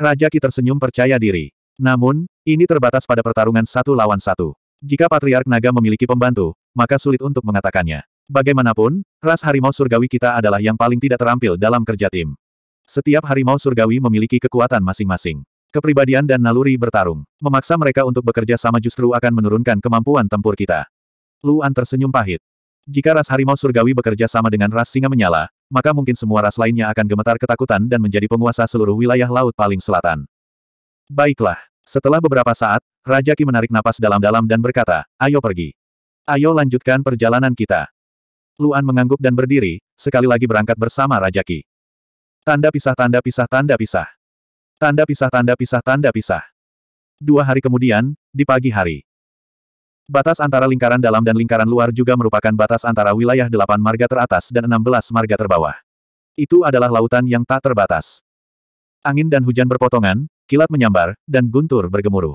Raja Ki tersenyum percaya diri. Namun, ini terbatas pada pertarungan satu lawan satu. Jika Patriark Naga memiliki pembantu, maka sulit untuk mengatakannya. Bagaimanapun, ras harimau surgawi kita adalah yang paling tidak terampil dalam kerja tim. Setiap harimau surgawi memiliki kekuatan masing-masing. Kepribadian dan naluri bertarung. Memaksa mereka untuk bekerja sama justru akan menurunkan kemampuan tempur kita. Luan tersenyum pahit. Jika ras harimau surgawi bekerja sama dengan ras singa menyala, maka mungkin semua ras lainnya akan gemetar ketakutan dan menjadi penguasa seluruh wilayah laut paling selatan. Baiklah. Setelah beberapa saat, Raja Ki menarik napas dalam-dalam dan berkata, ayo pergi. Ayo lanjutkan perjalanan kita. Luan mengangguk dan berdiri, sekali lagi berangkat bersama Raja Ki. Tanda pisah tanda pisah tanda pisah. Tanda pisah tanda pisah tanda pisah. Dua hari kemudian, di pagi hari. Batas antara lingkaran dalam dan lingkaran luar juga merupakan batas antara wilayah delapan marga teratas dan enam belas marga terbawah. Itu adalah lautan yang tak terbatas. Angin dan hujan berpotongan, kilat menyambar, dan guntur bergemuruh.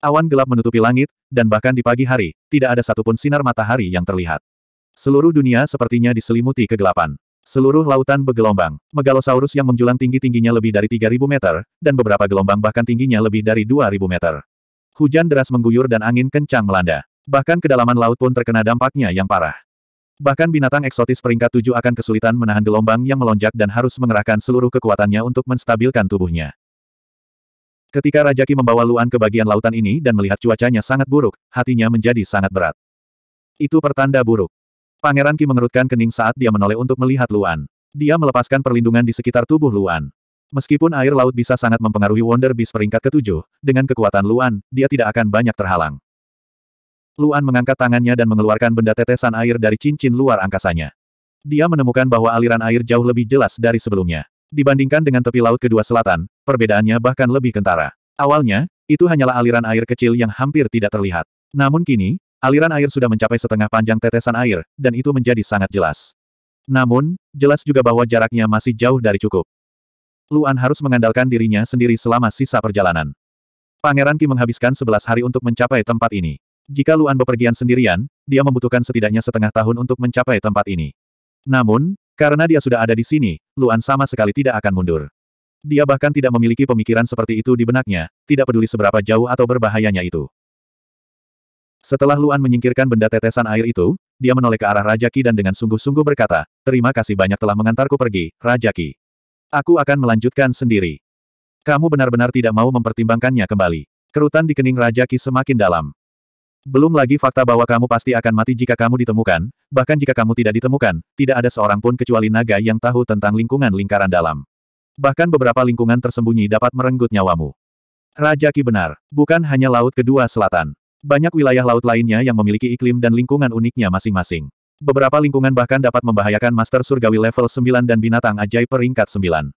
Awan gelap menutupi langit, dan bahkan di pagi hari, tidak ada satupun sinar matahari yang terlihat. Seluruh dunia sepertinya diselimuti kegelapan. Seluruh lautan bergelombang. Megalosaurus yang menjulang tinggi-tingginya lebih dari 3.000 meter, dan beberapa gelombang bahkan tingginya lebih dari 2.000 meter. Hujan deras mengguyur dan angin kencang melanda. Bahkan kedalaman laut pun terkena dampaknya yang parah. Bahkan binatang eksotis peringkat tujuh akan kesulitan menahan gelombang yang melonjak dan harus mengerahkan seluruh kekuatannya untuk menstabilkan tubuhnya. Ketika Rajaki membawa Luan ke bagian lautan ini dan melihat cuacanya sangat buruk, hatinya menjadi sangat berat. Itu pertanda buruk. Pangeran Ki mengerutkan kening saat dia menoleh untuk melihat Luan. Dia melepaskan perlindungan di sekitar tubuh Luan. Meskipun air laut bisa sangat mempengaruhi Wonder Beast peringkat ketujuh, dengan kekuatan Luan, dia tidak akan banyak terhalang. Luan mengangkat tangannya dan mengeluarkan benda tetesan air dari cincin luar angkasanya. Dia menemukan bahwa aliran air jauh lebih jelas dari sebelumnya. Dibandingkan dengan tepi laut kedua selatan, perbedaannya bahkan lebih kentara. Awalnya, itu hanyalah aliran air kecil yang hampir tidak terlihat. Namun kini, aliran air sudah mencapai setengah panjang tetesan air, dan itu menjadi sangat jelas. Namun, jelas juga bahwa jaraknya masih jauh dari cukup. Luan harus mengandalkan dirinya sendiri selama sisa perjalanan. Pangeran Ki menghabiskan 11 hari untuk mencapai tempat ini. Jika Luan bepergian sendirian, dia membutuhkan setidaknya setengah tahun untuk mencapai tempat ini. Namun, karena dia sudah ada di sini, Luan sama sekali tidak akan mundur. Dia bahkan tidak memiliki pemikiran seperti itu di benaknya, tidak peduli seberapa jauh atau berbahayanya itu. Setelah Luan menyingkirkan benda tetesan air itu, dia menoleh ke arah Raja Ki dan dengan sungguh-sungguh berkata, Terima kasih banyak telah mengantarku pergi, Raja Ki. Aku akan melanjutkan sendiri. Kamu benar-benar tidak mau mempertimbangkannya kembali. Kerutan di kening Raja Ki semakin dalam. Belum lagi fakta bahwa kamu pasti akan mati jika kamu ditemukan, bahkan jika kamu tidak ditemukan, tidak ada seorang pun kecuali naga yang tahu tentang lingkungan lingkaran dalam. Bahkan beberapa lingkungan tersembunyi dapat merenggut nyawamu. Raja Ki benar, bukan hanya Laut Kedua Selatan. Banyak wilayah laut lainnya yang memiliki iklim dan lingkungan uniknya masing-masing. Beberapa lingkungan bahkan dapat membahayakan Master Surgawi level 9 dan binatang ajaib peringkat 9.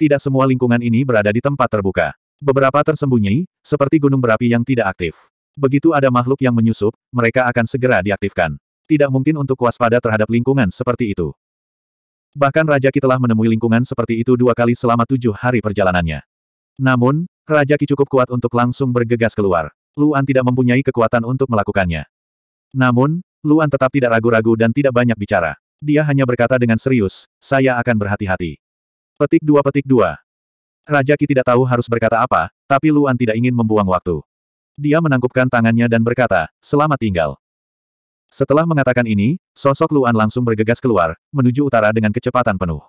Tidak semua lingkungan ini berada di tempat terbuka. Beberapa tersembunyi, seperti gunung berapi yang tidak aktif. Begitu ada makhluk yang menyusup, mereka akan segera diaktifkan. Tidak mungkin untuk waspada terhadap lingkungan seperti itu. Bahkan Raja Ki telah menemui lingkungan seperti itu dua kali selama tujuh hari perjalanannya. Namun, Raja Ki cukup kuat untuk langsung bergegas keluar. Luan tidak mempunyai kekuatan untuk melakukannya. Namun, Luan tetap tidak ragu-ragu dan tidak banyak bicara. Dia hanya berkata dengan serius, saya akan berhati-hati. Petik dua petik dua. Raja Ki tidak tahu harus berkata apa, tapi Luan tidak ingin membuang waktu. Dia menangkupkan tangannya dan berkata, selamat tinggal. Setelah mengatakan ini, sosok Luan langsung bergegas keluar, menuju utara dengan kecepatan penuh.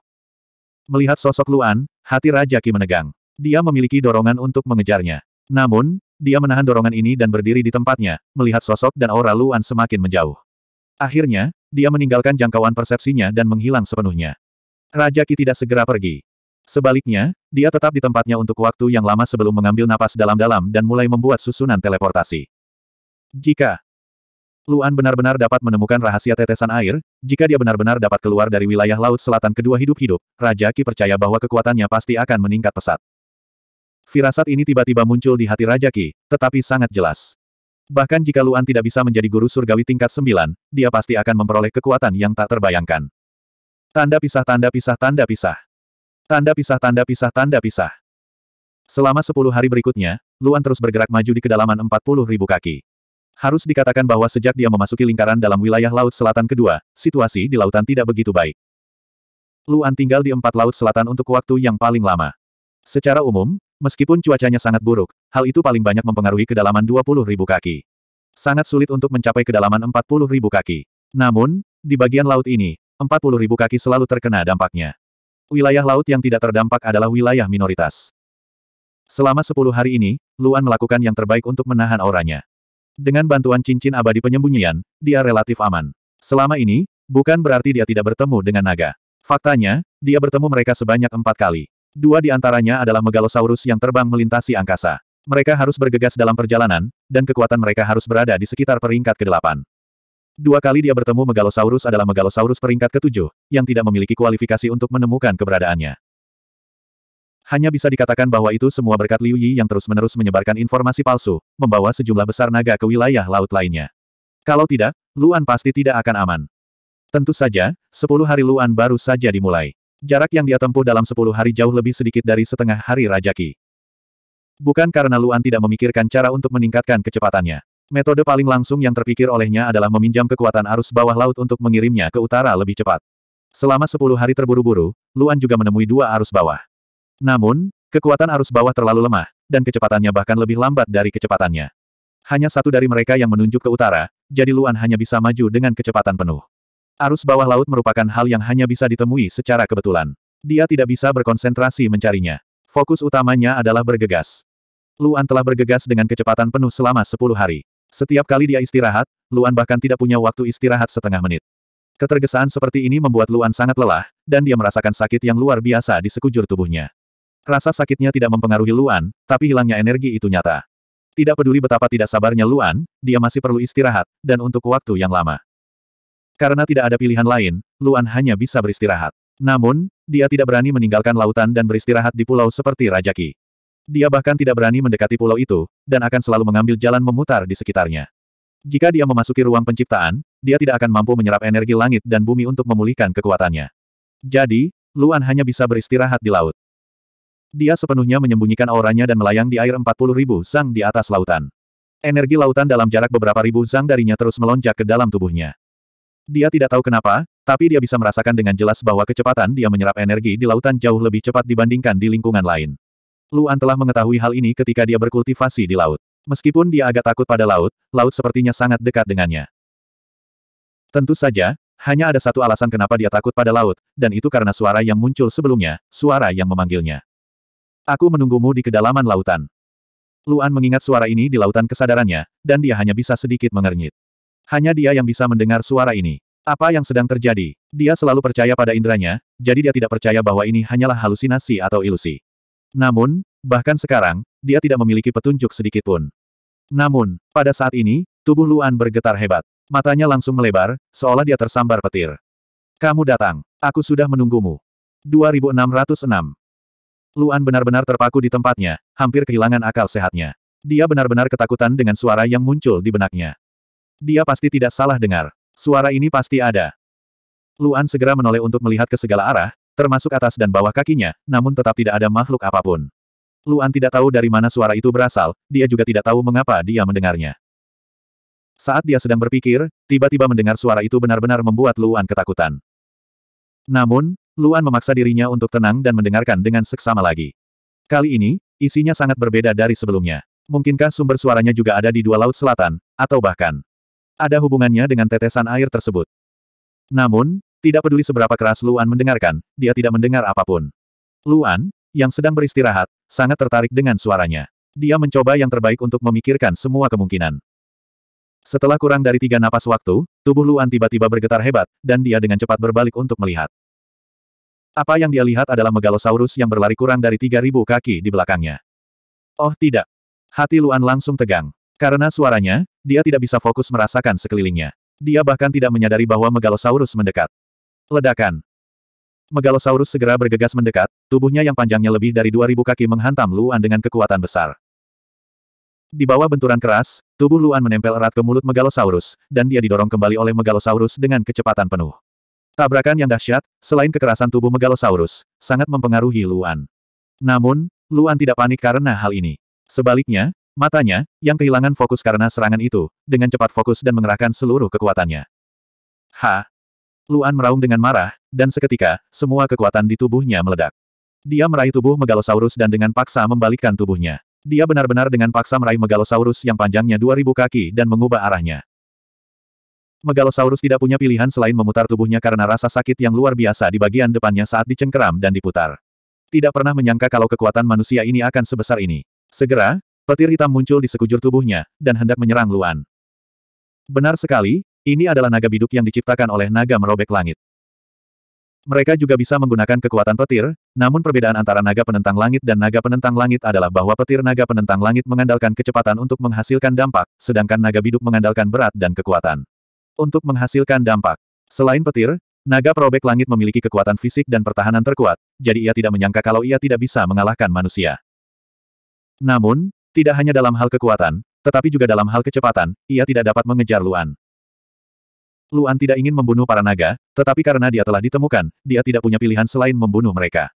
Melihat sosok Luan, hati Raja Ki menegang. Dia memiliki dorongan untuk mengejarnya. Namun, dia menahan dorongan ini dan berdiri di tempatnya, melihat sosok dan aura Luan semakin menjauh. Akhirnya, dia meninggalkan jangkauan persepsinya dan menghilang sepenuhnya. Raja Ki tidak segera pergi. Sebaliknya, dia tetap di tempatnya untuk waktu yang lama sebelum mengambil napas dalam-dalam dan mulai membuat susunan teleportasi. Jika Luan benar-benar dapat menemukan rahasia tetesan air, jika dia benar-benar dapat keluar dari wilayah laut selatan kedua hidup-hidup, Raja Ki percaya bahwa kekuatannya pasti akan meningkat pesat. Firasat ini tiba-tiba muncul di hati Raja Ki, tetapi sangat jelas. Bahkan jika Luan tidak bisa menjadi guru surgawi tingkat 9, dia pasti akan memperoleh kekuatan yang tak terbayangkan. Tanda pisah tanda pisah tanda pisah. Tanda pisah tanda pisah tanda pisah. Selama sepuluh hari berikutnya, Luan terus bergerak maju di kedalaman empat puluh ribu kaki. Harus dikatakan bahwa sejak dia memasuki lingkaran dalam wilayah Laut Selatan kedua, situasi di lautan tidak begitu baik. Luan tinggal di empat laut selatan untuk waktu yang paling lama. Secara umum, Meskipun cuacanya sangat buruk, hal itu paling banyak mempengaruhi kedalaman ribu kaki. Sangat sulit untuk mencapai kedalaman ribu kaki. Namun, di bagian laut ini, ribu kaki selalu terkena dampaknya. Wilayah laut yang tidak terdampak adalah wilayah minoritas. Selama 10 hari ini, Luan melakukan yang terbaik untuk menahan auranya. Dengan bantuan cincin abadi penyembunyian, dia relatif aman. Selama ini, bukan berarti dia tidak bertemu dengan naga. Faktanya, dia bertemu mereka sebanyak empat kali. Dua di antaranya adalah megalosaurus yang terbang melintasi angkasa. Mereka harus bergegas dalam perjalanan, dan kekuatan mereka harus berada di sekitar peringkat ke-8. Dua kali dia bertemu megalosaurus adalah megalosaurus peringkat ke-7, yang tidak memiliki kualifikasi untuk menemukan keberadaannya. Hanya bisa dikatakan bahwa itu semua berkat Liu Yi yang terus-menerus menyebarkan informasi palsu, membawa sejumlah besar naga ke wilayah laut lainnya. Kalau tidak, Luan pasti tidak akan aman. Tentu saja, sepuluh hari Luan baru saja dimulai. Jarak yang dia tempuh dalam sepuluh hari jauh lebih sedikit dari setengah hari Rajaki. Bukan karena Luan tidak memikirkan cara untuk meningkatkan kecepatannya. Metode paling langsung yang terpikir olehnya adalah meminjam kekuatan arus bawah laut untuk mengirimnya ke utara lebih cepat. Selama sepuluh hari terburu-buru, Luan juga menemui dua arus bawah. Namun, kekuatan arus bawah terlalu lemah, dan kecepatannya bahkan lebih lambat dari kecepatannya. Hanya satu dari mereka yang menunjuk ke utara, jadi Luan hanya bisa maju dengan kecepatan penuh. Arus bawah laut merupakan hal yang hanya bisa ditemui secara kebetulan. Dia tidak bisa berkonsentrasi mencarinya. Fokus utamanya adalah bergegas. Luan telah bergegas dengan kecepatan penuh selama 10 hari. Setiap kali dia istirahat, Luan bahkan tidak punya waktu istirahat setengah menit. Ketergesaan seperti ini membuat Luan sangat lelah, dan dia merasakan sakit yang luar biasa di sekujur tubuhnya. Rasa sakitnya tidak mempengaruhi Luan, tapi hilangnya energi itu nyata. Tidak peduli betapa tidak sabarnya Luan, dia masih perlu istirahat, dan untuk waktu yang lama. Karena tidak ada pilihan lain, Luan hanya bisa beristirahat. Namun, dia tidak berani meninggalkan lautan dan beristirahat di pulau seperti Raja Ki. Dia bahkan tidak berani mendekati pulau itu, dan akan selalu mengambil jalan memutar di sekitarnya. Jika dia memasuki ruang penciptaan, dia tidak akan mampu menyerap energi langit dan bumi untuk memulihkan kekuatannya. Jadi, Luan hanya bisa beristirahat di laut. Dia sepenuhnya menyembunyikan auranya dan melayang di air 40 ribu sang di atas lautan. Energi lautan dalam jarak beberapa ribu zang darinya terus melonjak ke dalam tubuhnya. Dia tidak tahu kenapa, tapi dia bisa merasakan dengan jelas bahwa kecepatan dia menyerap energi di lautan jauh lebih cepat dibandingkan di lingkungan lain. Luan telah mengetahui hal ini ketika dia berkultivasi di laut. Meskipun dia agak takut pada laut, laut sepertinya sangat dekat dengannya. Tentu saja, hanya ada satu alasan kenapa dia takut pada laut, dan itu karena suara yang muncul sebelumnya, suara yang memanggilnya. Aku menunggumu di kedalaman lautan. Luan mengingat suara ini di lautan kesadarannya, dan dia hanya bisa sedikit mengernyit. Hanya dia yang bisa mendengar suara ini. Apa yang sedang terjadi? Dia selalu percaya pada inderanya, jadi dia tidak percaya bahwa ini hanyalah halusinasi atau ilusi. Namun, bahkan sekarang, dia tidak memiliki petunjuk sedikitpun. Namun, pada saat ini, tubuh Luan bergetar hebat. Matanya langsung melebar, seolah dia tersambar petir. Kamu datang. Aku sudah menunggumu. 2606 Luan benar-benar terpaku di tempatnya, hampir kehilangan akal sehatnya. Dia benar-benar ketakutan dengan suara yang muncul di benaknya. Dia pasti tidak salah dengar. Suara ini pasti ada. Luan segera menoleh untuk melihat ke segala arah, termasuk atas dan bawah kakinya, namun tetap tidak ada makhluk apapun. Luan tidak tahu dari mana suara itu berasal, dia juga tidak tahu mengapa dia mendengarnya. Saat dia sedang berpikir, tiba-tiba mendengar suara itu benar-benar membuat Luan ketakutan. Namun, Luan memaksa dirinya untuk tenang dan mendengarkan dengan seksama lagi. Kali ini, isinya sangat berbeda dari sebelumnya. Mungkinkah sumber suaranya juga ada di dua laut selatan, atau bahkan ada hubungannya dengan tetesan air tersebut. Namun, tidak peduli seberapa keras Luan mendengarkan, dia tidak mendengar apapun. Luan, yang sedang beristirahat, sangat tertarik dengan suaranya. Dia mencoba yang terbaik untuk memikirkan semua kemungkinan. Setelah kurang dari tiga napas waktu, tubuh Luan tiba-tiba bergetar hebat, dan dia dengan cepat berbalik untuk melihat. Apa yang dia lihat adalah megalosaurus yang berlari kurang dari 3.000 kaki di belakangnya. Oh tidak. Hati Luan langsung tegang. Karena suaranya, dia tidak bisa fokus merasakan sekelilingnya. Dia bahkan tidak menyadari bahwa Megalosaurus mendekat. Ledakan. Megalosaurus segera bergegas mendekat, tubuhnya yang panjangnya lebih dari 2000 kaki menghantam Luan dengan kekuatan besar. Di bawah benturan keras, tubuh Luan menempel erat ke mulut Megalosaurus, dan dia didorong kembali oleh Megalosaurus dengan kecepatan penuh. Tabrakan yang dahsyat, selain kekerasan tubuh Megalosaurus, sangat mempengaruhi Luan. Namun, Luan tidak panik karena hal ini. Sebaliknya, Matanya, yang kehilangan fokus karena serangan itu, dengan cepat fokus dan mengerahkan seluruh kekuatannya. Ha! Luan meraung dengan marah, dan seketika, semua kekuatan di tubuhnya meledak. Dia meraih tubuh Megalosaurus dan dengan paksa membalikkan tubuhnya. Dia benar-benar dengan paksa meraih Megalosaurus yang panjangnya 2000 kaki dan mengubah arahnya. Megalosaurus tidak punya pilihan selain memutar tubuhnya karena rasa sakit yang luar biasa di bagian depannya saat dicengkeram dan diputar. Tidak pernah menyangka kalau kekuatan manusia ini akan sebesar ini. Segera, Petir hitam muncul di sekujur tubuhnya, dan hendak menyerang Luan. Benar sekali, ini adalah naga biduk yang diciptakan oleh naga merobek langit. Mereka juga bisa menggunakan kekuatan petir, namun perbedaan antara naga penentang langit dan naga penentang langit adalah bahwa petir naga penentang langit mengandalkan kecepatan untuk menghasilkan dampak, sedangkan naga biduk mengandalkan berat dan kekuatan. Untuk menghasilkan dampak, selain petir, naga perobek langit memiliki kekuatan fisik dan pertahanan terkuat, jadi ia tidak menyangka kalau ia tidak bisa mengalahkan manusia. Namun, tidak hanya dalam hal kekuatan, tetapi juga dalam hal kecepatan, ia tidak dapat mengejar Luan. Luan tidak ingin membunuh para naga, tetapi karena dia telah ditemukan, dia tidak punya pilihan selain membunuh mereka.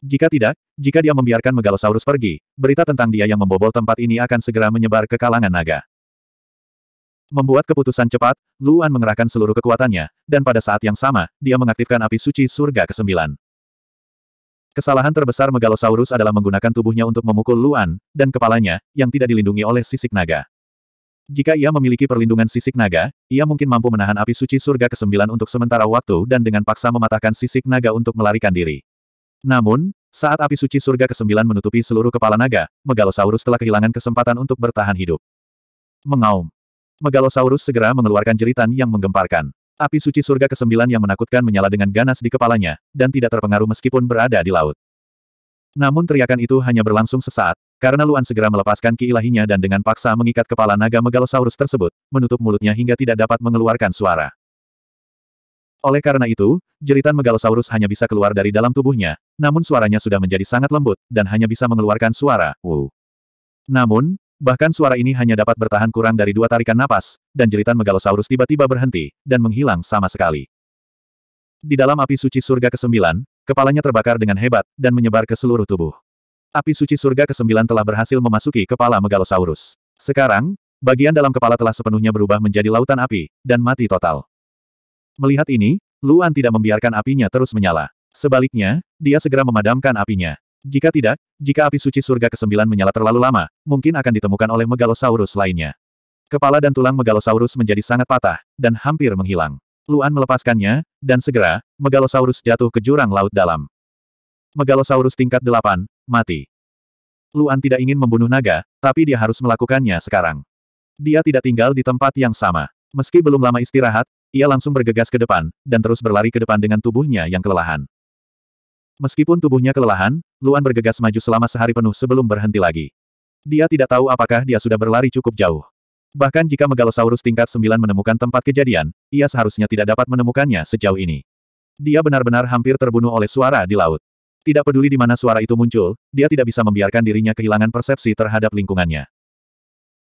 Jika tidak, jika dia membiarkan Megalosaurus pergi, berita tentang dia yang membobol tempat ini akan segera menyebar ke kalangan naga. Membuat keputusan cepat, Luan mengerahkan seluruh kekuatannya, dan pada saat yang sama, dia mengaktifkan api suci surga ke-9. Kesalahan terbesar Megalosaurus adalah menggunakan tubuhnya untuk memukul Luan, dan kepalanya, yang tidak dilindungi oleh sisik naga. Jika ia memiliki perlindungan sisik naga, ia mungkin mampu menahan api suci surga ke-9 untuk sementara waktu dan dengan paksa mematahkan sisik naga untuk melarikan diri. Namun, saat api suci surga ke-9 menutupi seluruh kepala naga, Megalosaurus telah kehilangan kesempatan untuk bertahan hidup. Mengaum. Megalosaurus segera mengeluarkan jeritan yang menggemparkan. Api suci surga kesembilan yang menakutkan menyala dengan ganas di kepalanya, dan tidak terpengaruh meskipun berada di laut. Namun teriakan itu hanya berlangsung sesaat, karena Luan segera melepaskan Ki Ilahinya dan dengan paksa mengikat kepala naga megalosaurus tersebut, menutup mulutnya hingga tidak dapat mengeluarkan suara. Oleh karena itu, jeritan megalosaurus hanya bisa keluar dari dalam tubuhnya, namun suaranya sudah menjadi sangat lembut, dan hanya bisa mengeluarkan suara, wuh. Namun, Bahkan suara ini hanya dapat bertahan kurang dari dua tarikan napas, dan jeritan megalosaurus tiba-tiba berhenti, dan menghilang sama sekali. Di dalam api suci surga ke-9, kepalanya terbakar dengan hebat, dan menyebar ke seluruh tubuh. Api suci surga ke-9 telah berhasil memasuki kepala megalosaurus. Sekarang, bagian dalam kepala telah sepenuhnya berubah menjadi lautan api, dan mati total. Melihat ini, Luan tidak membiarkan apinya terus menyala. Sebaliknya, dia segera memadamkan apinya. Jika tidak, jika api suci surga ke-9 menyala terlalu lama, mungkin akan ditemukan oleh megalosaurus lainnya. Kepala dan tulang megalosaurus menjadi sangat patah, dan hampir menghilang. Luan melepaskannya, dan segera, megalosaurus jatuh ke jurang laut dalam. Megalosaurus tingkat 8, mati. Luan tidak ingin membunuh naga, tapi dia harus melakukannya sekarang. Dia tidak tinggal di tempat yang sama. Meski belum lama istirahat, ia langsung bergegas ke depan, dan terus berlari ke depan dengan tubuhnya yang kelelahan. Meskipun tubuhnya kelelahan, Luan bergegas maju selama sehari penuh sebelum berhenti lagi. Dia tidak tahu apakah dia sudah berlari cukup jauh. Bahkan jika Megalosaurus tingkat 9 menemukan tempat kejadian, ia seharusnya tidak dapat menemukannya sejauh ini. Dia benar-benar hampir terbunuh oleh suara di laut. Tidak peduli di mana suara itu muncul, dia tidak bisa membiarkan dirinya kehilangan persepsi terhadap lingkungannya.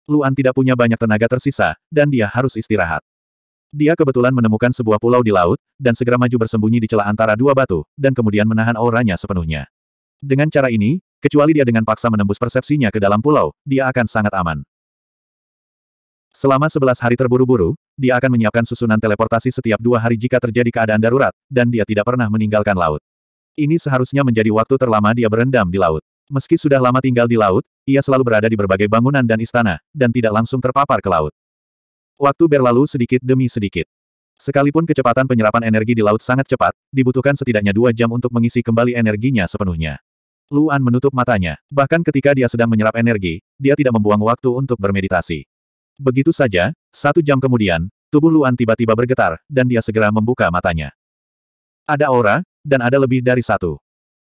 Luan tidak punya banyak tenaga tersisa, dan dia harus istirahat. Dia kebetulan menemukan sebuah pulau di laut, dan segera maju bersembunyi di celah antara dua batu, dan kemudian menahan auranya sepenuhnya. Dengan cara ini, kecuali dia dengan paksa menembus persepsinya ke dalam pulau, dia akan sangat aman. Selama sebelas hari terburu-buru, dia akan menyiapkan susunan teleportasi setiap dua hari jika terjadi keadaan darurat, dan dia tidak pernah meninggalkan laut. Ini seharusnya menjadi waktu terlama dia berendam di laut. Meski sudah lama tinggal di laut, ia selalu berada di berbagai bangunan dan istana, dan tidak langsung terpapar ke laut. Waktu berlalu sedikit demi sedikit. Sekalipun kecepatan penyerapan energi di laut sangat cepat, dibutuhkan setidaknya dua jam untuk mengisi kembali energinya sepenuhnya. Luan menutup matanya. Bahkan ketika dia sedang menyerap energi, dia tidak membuang waktu untuk bermeditasi. Begitu saja, satu jam kemudian, tubuh Luan tiba-tiba bergetar, dan dia segera membuka matanya. Ada aura, dan ada lebih dari satu.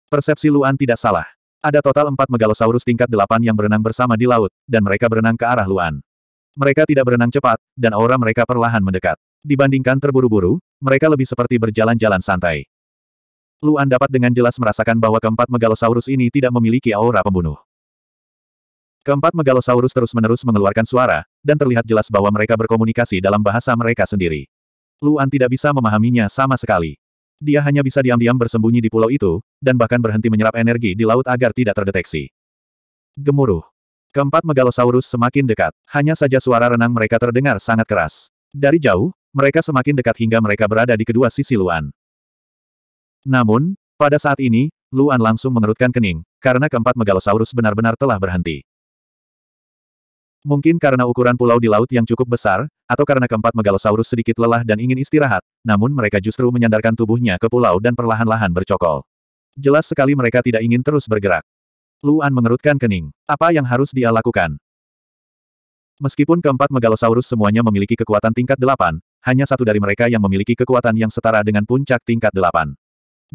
Persepsi Luan tidak salah. Ada total empat megalosaurus tingkat delapan yang berenang bersama di laut, dan mereka berenang ke arah Luan. Mereka tidak berenang cepat, dan aura mereka perlahan mendekat. Dibandingkan terburu-buru, mereka lebih seperti berjalan-jalan santai. Luan dapat dengan jelas merasakan bahwa keempat megalosaurus ini tidak memiliki aura pembunuh. Keempat megalosaurus terus-menerus mengeluarkan suara, dan terlihat jelas bahwa mereka berkomunikasi dalam bahasa mereka sendiri. Luan tidak bisa memahaminya sama sekali. Dia hanya bisa diam-diam bersembunyi di pulau itu, dan bahkan berhenti menyerap energi di laut agar tidak terdeteksi. Gemuruh. Keempat megalosaurus semakin dekat, hanya saja suara renang mereka terdengar sangat keras. Dari jauh, mereka semakin dekat hingga mereka berada di kedua sisi Luan. Namun, pada saat ini, Luan langsung mengerutkan kening, karena keempat megalosaurus benar-benar telah berhenti. Mungkin karena ukuran pulau di laut yang cukup besar, atau karena keempat megalosaurus sedikit lelah dan ingin istirahat, namun mereka justru menyandarkan tubuhnya ke pulau dan perlahan-lahan bercokol. Jelas sekali mereka tidak ingin terus bergerak. Luan mengerutkan kening. Apa yang harus dia lakukan? Meskipun keempat megalosaurus semuanya memiliki kekuatan tingkat delapan, hanya satu dari mereka yang memiliki kekuatan yang setara dengan puncak tingkat delapan.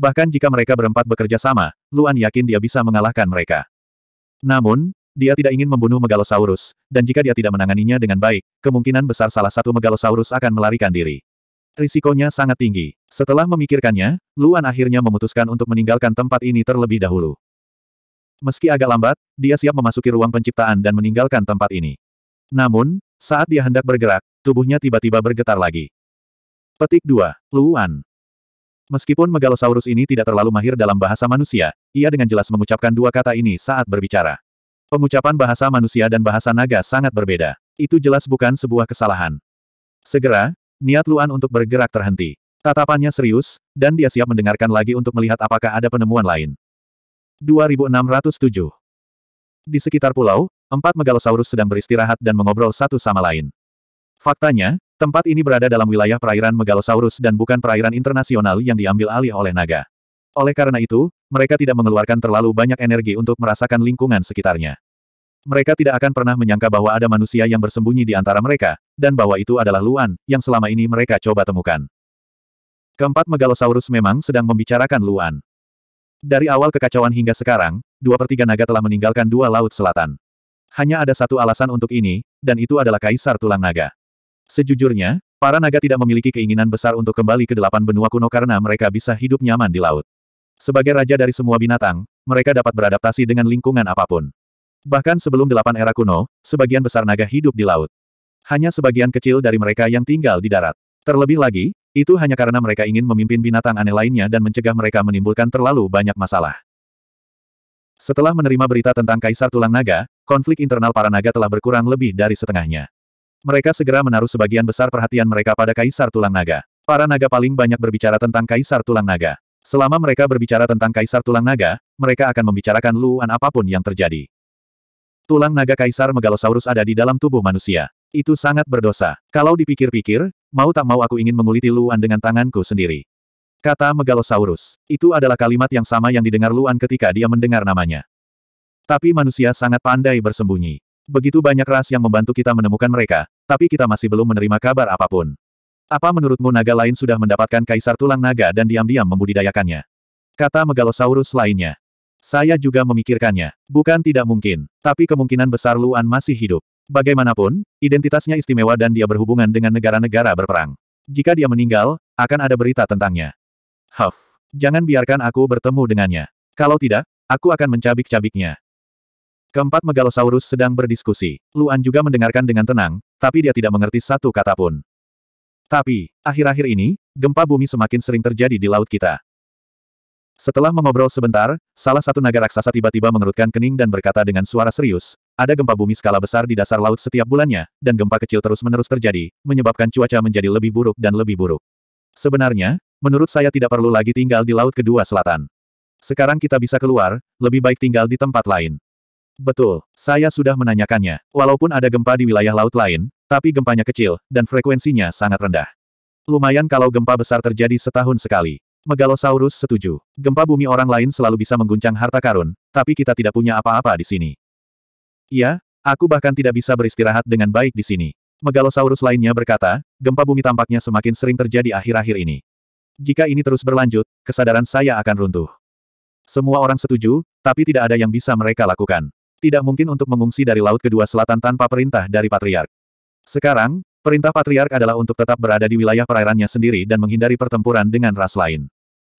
Bahkan jika mereka berempat bekerja sama, Luan yakin dia bisa mengalahkan mereka. Namun, dia tidak ingin membunuh Megalosaurus, dan jika dia tidak menanganinya dengan baik, kemungkinan besar salah satu Megalosaurus akan melarikan diri. Risikonya sangat tinggi. Setelah memikirkannya, Luan akhirnya memutuskan untuk meninggalkan tempat ini terlebih dahulu. Meski agak lambat, dia siap memasuki ruang penciptaan dan meninggalkan tempat ini. Namun, saat dia hendak bergerak, tubuhnya tiba-tiba bergetar lagi. Petik 2. Luan. Meskipun Megalosaurus ini tidak terlalu mahir dalam bahasa manusia, ia dengan jelas mengucapkan dua kata ini saat berbicara. Pengucapan bahasa manusia dan bahasa naga sangat berbeda. Itu jelas bukan sebuah kesalahan. Segera, niat Luan untuk bergerak terhenti. Tatapannya serius, dan dia siap mendengarkan lagi untuk melihat apakah ada penemuan lain. 2607 Di sekitar pulau, empat megalosaurus sedang beristirahat dan mengobrol satu sama lain. Faktanya, tempat ini berada dalam wilayah perairan Megalosaurus dan bukan perairan internasional yang diambil alih oleh naga. Oleh karena itu, mereka tidak mengeluarkan terlalu banyak energi untuk merasakan lingkungan sekitarnya. Mereka tidak akan pernah menyangka bahwa ada manusia yang bersembunyi di antara mereka, dan bahwa itu adalah Luan, yang selama ini mereka coba temukan. Keempat Megalosaurus memang sedang membicarakan Luan. Dari awal kekacauan hingga sekarang, dua per tiga naga telah meninggalkan dua laut selatan. Hanya ada satu alasan untuk ini, dan itu adalah Kaisar Tulang Naga. Sejujurnya, para naga tidak memiliki keinginan besar untuk kembali ke delapan benua kuno karena mereka bisa hidup nyaman di laut. Sebagai raja dari semua binatang, mereka dapat beradaptasi dengan lingkungan apapun. Bahkan sebelum delapan era kuno, sebagian besar naga hidup di laut. Hanya sebagian kecil dari mereka yang tinggal di darat. Terlebih lagi, itu hanya karena mereka ingin memimpin binatang aneh lainnya dan mencegah mereka menimbulkan terlalu banyak masalah. Setelah menerima berita tentang Kaisar Tulang Naga, konflik internal para naga telah berkurang lebih dari setengahnya. Mereka segera menaruh sebagian besar perhatian mereka pada Kaisar Tulang Naga. Para naga paling banyak berbicara tentang Kaisar Tulang Naga. Selama mereka berbicara tentang Kaisar Tulang Naga, mereka akan membicarakan Luan apapun yang terjadi. Tulang naga Kaisar Megalosaurus ada di dalam tubuh manusia. Itu sangat berdosa. Kalau dipikir-pikir, mau tak mau aku ingin menguliti Luan dengan tanganku sendiri. Kata Megalosaurus. Itu adalah kalimat yang sama yang didengar Luan ketika dia mendengar namanya. Tapi manusia sangat pandai bersembunyi. Begitu banyak ras yang membantu kita menemukan mereka, tapi kita masih belum menerima kabar apapun. Apa menurutmu naga lain sudah mendapatkan kaisar tulang naga dan diam-diam membudidayakannya? Kata Megalosaurus lainnya. Saya juga memikirkannya. Bukan tidak mungkin, tapi kemungkinan besar Luan masih hidup. Bagaimanapun, identitasnya istimewa dan dia berhubungan dengan negara-negara berperang. Jika dia meninggal, akan ada berita tentangnya. Huff, jangan biarkan aku bertemu dengannya. Kalau tidak, aku akan mencabik-cabiknya. Keempat megalosaurus sedang berdiskusi. Luan juga mendengarkan dengan tenang, tapi dia tidak mengerti satu kata pun. Tapi, akhir-akhir ini, gempa bumi semakin sering terjadi di laut kita. Setelah mengobrol sebentar, salah satu naga raksasa tiba-tiba mengerutkan kening dan berkata dengan suara serius, ada gempa bumi skala besar di dasar laut setiap bulannya, dan gempa kecil terus-menerus terjadi, menyebabkan cuaca menjadi lebih buruk dan lebih buruk. Sebenarnya, menurut saya tidak perlu lagi tinggal di Laut Kedua Selatan. Sekarang kita bisa keluar, lebih baik tinggal di tempat lain. Betul, saya sudah menanyakannya. Walaupun ada gempa di wilayah laut lain, tapi gempanya kecil, dan frekuensinya sangat rendah. Lumayan kalau gempa besar terjadi setahun sekali. Megalosaurus setuju. Gempa bumi orang lain selalu bisa mengguncang harta karun, tapi kita tidak punya apa-apa di sini. Iya, aku bahkan tidak bisa beristirahat dengan baik di sini. Megalosaurus lainnya berkata, gempa bumi tampaknya semakin sering terjadi akhir-akhir ini. Jika ini terus berlanjut, kesadaran saya akan runtuh. Semua orang setuju, tapi tidak ada yang bisa mereka lakukan tidak mungkin untuk mengungsi dari Laut Kedua Selatan tanpa perintah dari Patriark. Sekarang, perintah Patriark adalah untuk tetap berada di wilayah perairannya sendiri dan menghindari pertempuran dengan ras lain.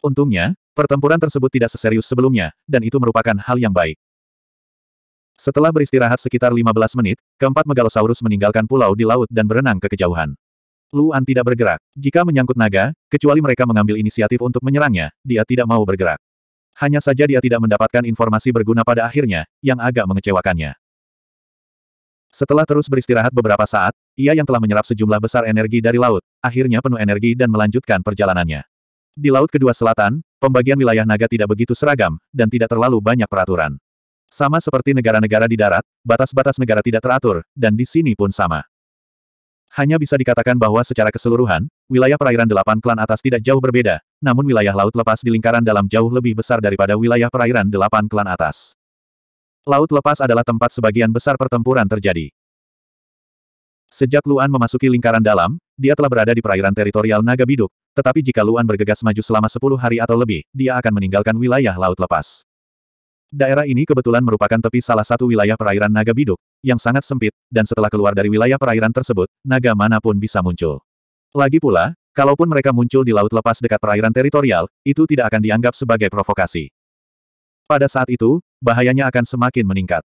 Untungnya, pertempuran tersebut tidak seserius sebelumnya, dan itu merupakan hal yang baik. Setelah beristirahat sekitar 15 menit, keempat megalosaurus meninggalkan pulau di laut dan berenang ke kejauhan. Luan tidak bergerak. Jika menyangkut naga, kecuali mereka mengambil inisiatif untuk menyerangnya, dia tidak mau bergerak hanya saja dia tidak mendapatkan informasi berguna pada akhirnya, yang agak mengecewakannya. Setelah terus beristirahat beberapa saat, ia yang telah menyerap sejumlah besar energi dari laut, akhirnya penuh energi dan melanjutkan perjalanannya. Di Laut Kedua Selatan, pembagian wilayah naga tidak begitu seragam, dan tidak terlalu banyak peraturan. Sama seperti negara-negara di darat, batas-batas negara tidak teratur, dan di sini pun sama. Hanya bisa dikatakan bahwa secara keseluruhan, wilayah perairan delapan klan atas tidak jauh berbeda, namun wilayah laut lepas di lingkaran dalam jauh lebih besar daripada wilayah perairan delapan klan atas. Laut lepas adalah tempat sebagian besar pertempuran terjadi. Sejak Luan memasuki lingkaran dalam, dia telah berada di perairan teritorial Naga Biduk, tetapi jika Luan bergegas maju selama sepuluh hari atau lebih, dia akan meninggalkan wilayah laut lepas. Daerah ini kebetulan merupakan tepi salah satu wilayah perairan naga biduk, yang sangat sempit, dan setelah keluar dari wilayah perairan tersebut, naga manapun bisa muncul. Lagi pula, kalaupun mereka muncul di laut lepas dekat perairan teritorial, itu tidak akan dianggap sebagai provokasi. Pada saat itu, bahayanya akan semakin meningkat.